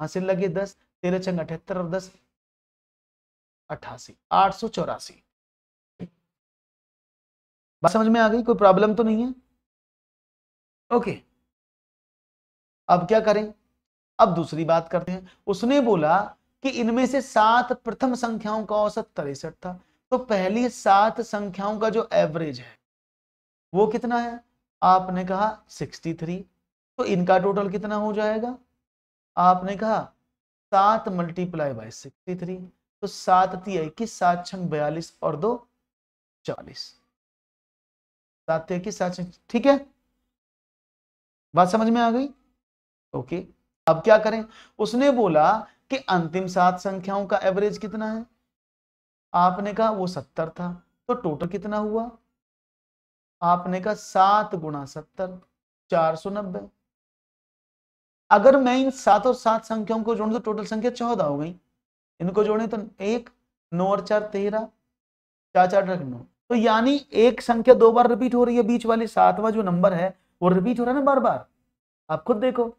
हासिल लगे दस तेरह चंग अठहत्तर और दस अठासी आठ सौ चौरासी बात समझ में आ गई कोई प्रॉब्लम तो नहीं है ओके अब क्या करें अब दूसरी बात करते हैं उसने बोला कि इनमें से सात प्रथम संख्याओं का औसत तिरसठ था तो पहली सात संख्याओं का जो एवरेज है वो कितना है आपने कहा 63 तो इनका टोटल कितना हो जाएगा आपने कहा सात मल्टीप्लाई बाय सिक्सटी थ्री तो सात थी इक्कीस सात छंग बयालीस और दो चालीस सात इक्कीस सात ठीक है बात समझ में आ गई ओके अब क्या करें उसने बोला कि अंतिम सात संख्याओं का एवरेज कितना है आपने कहा वो सत्तर था तो टोटल कितना हुआ आपने कहा सात गुणा सत्तर चार सौ नब्बे अगर मैं इन सात और सात संख्याओं को जोड़ू तो टोटल संख्या चौदह हो गई इनको जोड़े तो एक नौ और चार तेरह चार चार रख नौ तो यानी एक संख्या दो बार रिपीट हो रही है बीच वाली सातवां जो नंबर है वो रिपीट हो रहा है ना बार बार आप खुद देखो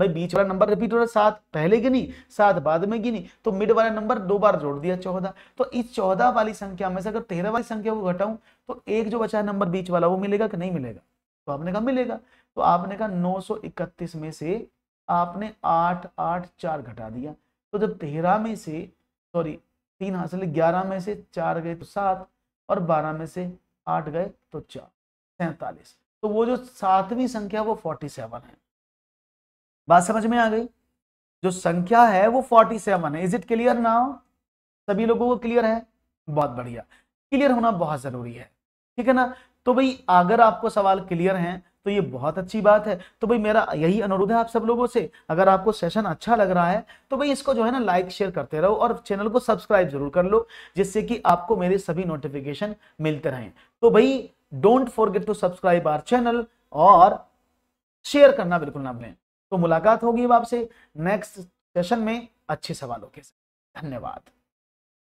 भाई बीच वाला नंबर रिपीट हो रहा है सात पहले गिनी सात बाद में गिनी तो मिड वाला नंबर दो बार जोड़ दिया चौदह तो इस चौदह वाली संख्या में से अगर तेरह वाली संख्या को घटाऊं तो एक जो बचा है नंबर बीच वाला वो मिलेगा कि नहीं मिलेगा तो आपने कहा मिलेगा तो आपने कहा इकतीस में से आपने आठ आठ चार घटा दिया तो जब तेरह में से सॉरी तीन हासिल ग्यारह में से चार गए तो सात और बारह में से आठ गए तो चार सैतालीस तो वो जो सातवीं संख्या वो फोर्टी सेवन है बात समझ में आ गई जो संख्या है वो 47 है इज इट क्लियर नाउ सभी लोगों को क्लियर है बहुत बढ़िया क्लियर होना बहुत जरूरी है ठीक है ना तो भाई अगर आपको सवाल क्लियर हैं तो ये बहुत अच्छी बात है तो भाई मेरा यही अनुरोध है आप सब लोगों से अगर आपको सेशन अच्छा लग रहा है तो भाई इसको जो है ना लाइक शेयर करते रहो और चैनल को सब्सक्राइब जरूर कर लो जिससे कि आपको मेरे सभी नोटिफिकेशन मिलते रहें तो भाई don't forget to subscribe our channel और शेयर करना बिल्कुल ना भूलें तो मुलाकात होगी अब आपसे नेक्स्ट सेशन में अच्छे सवालों के साथ धन्यवाद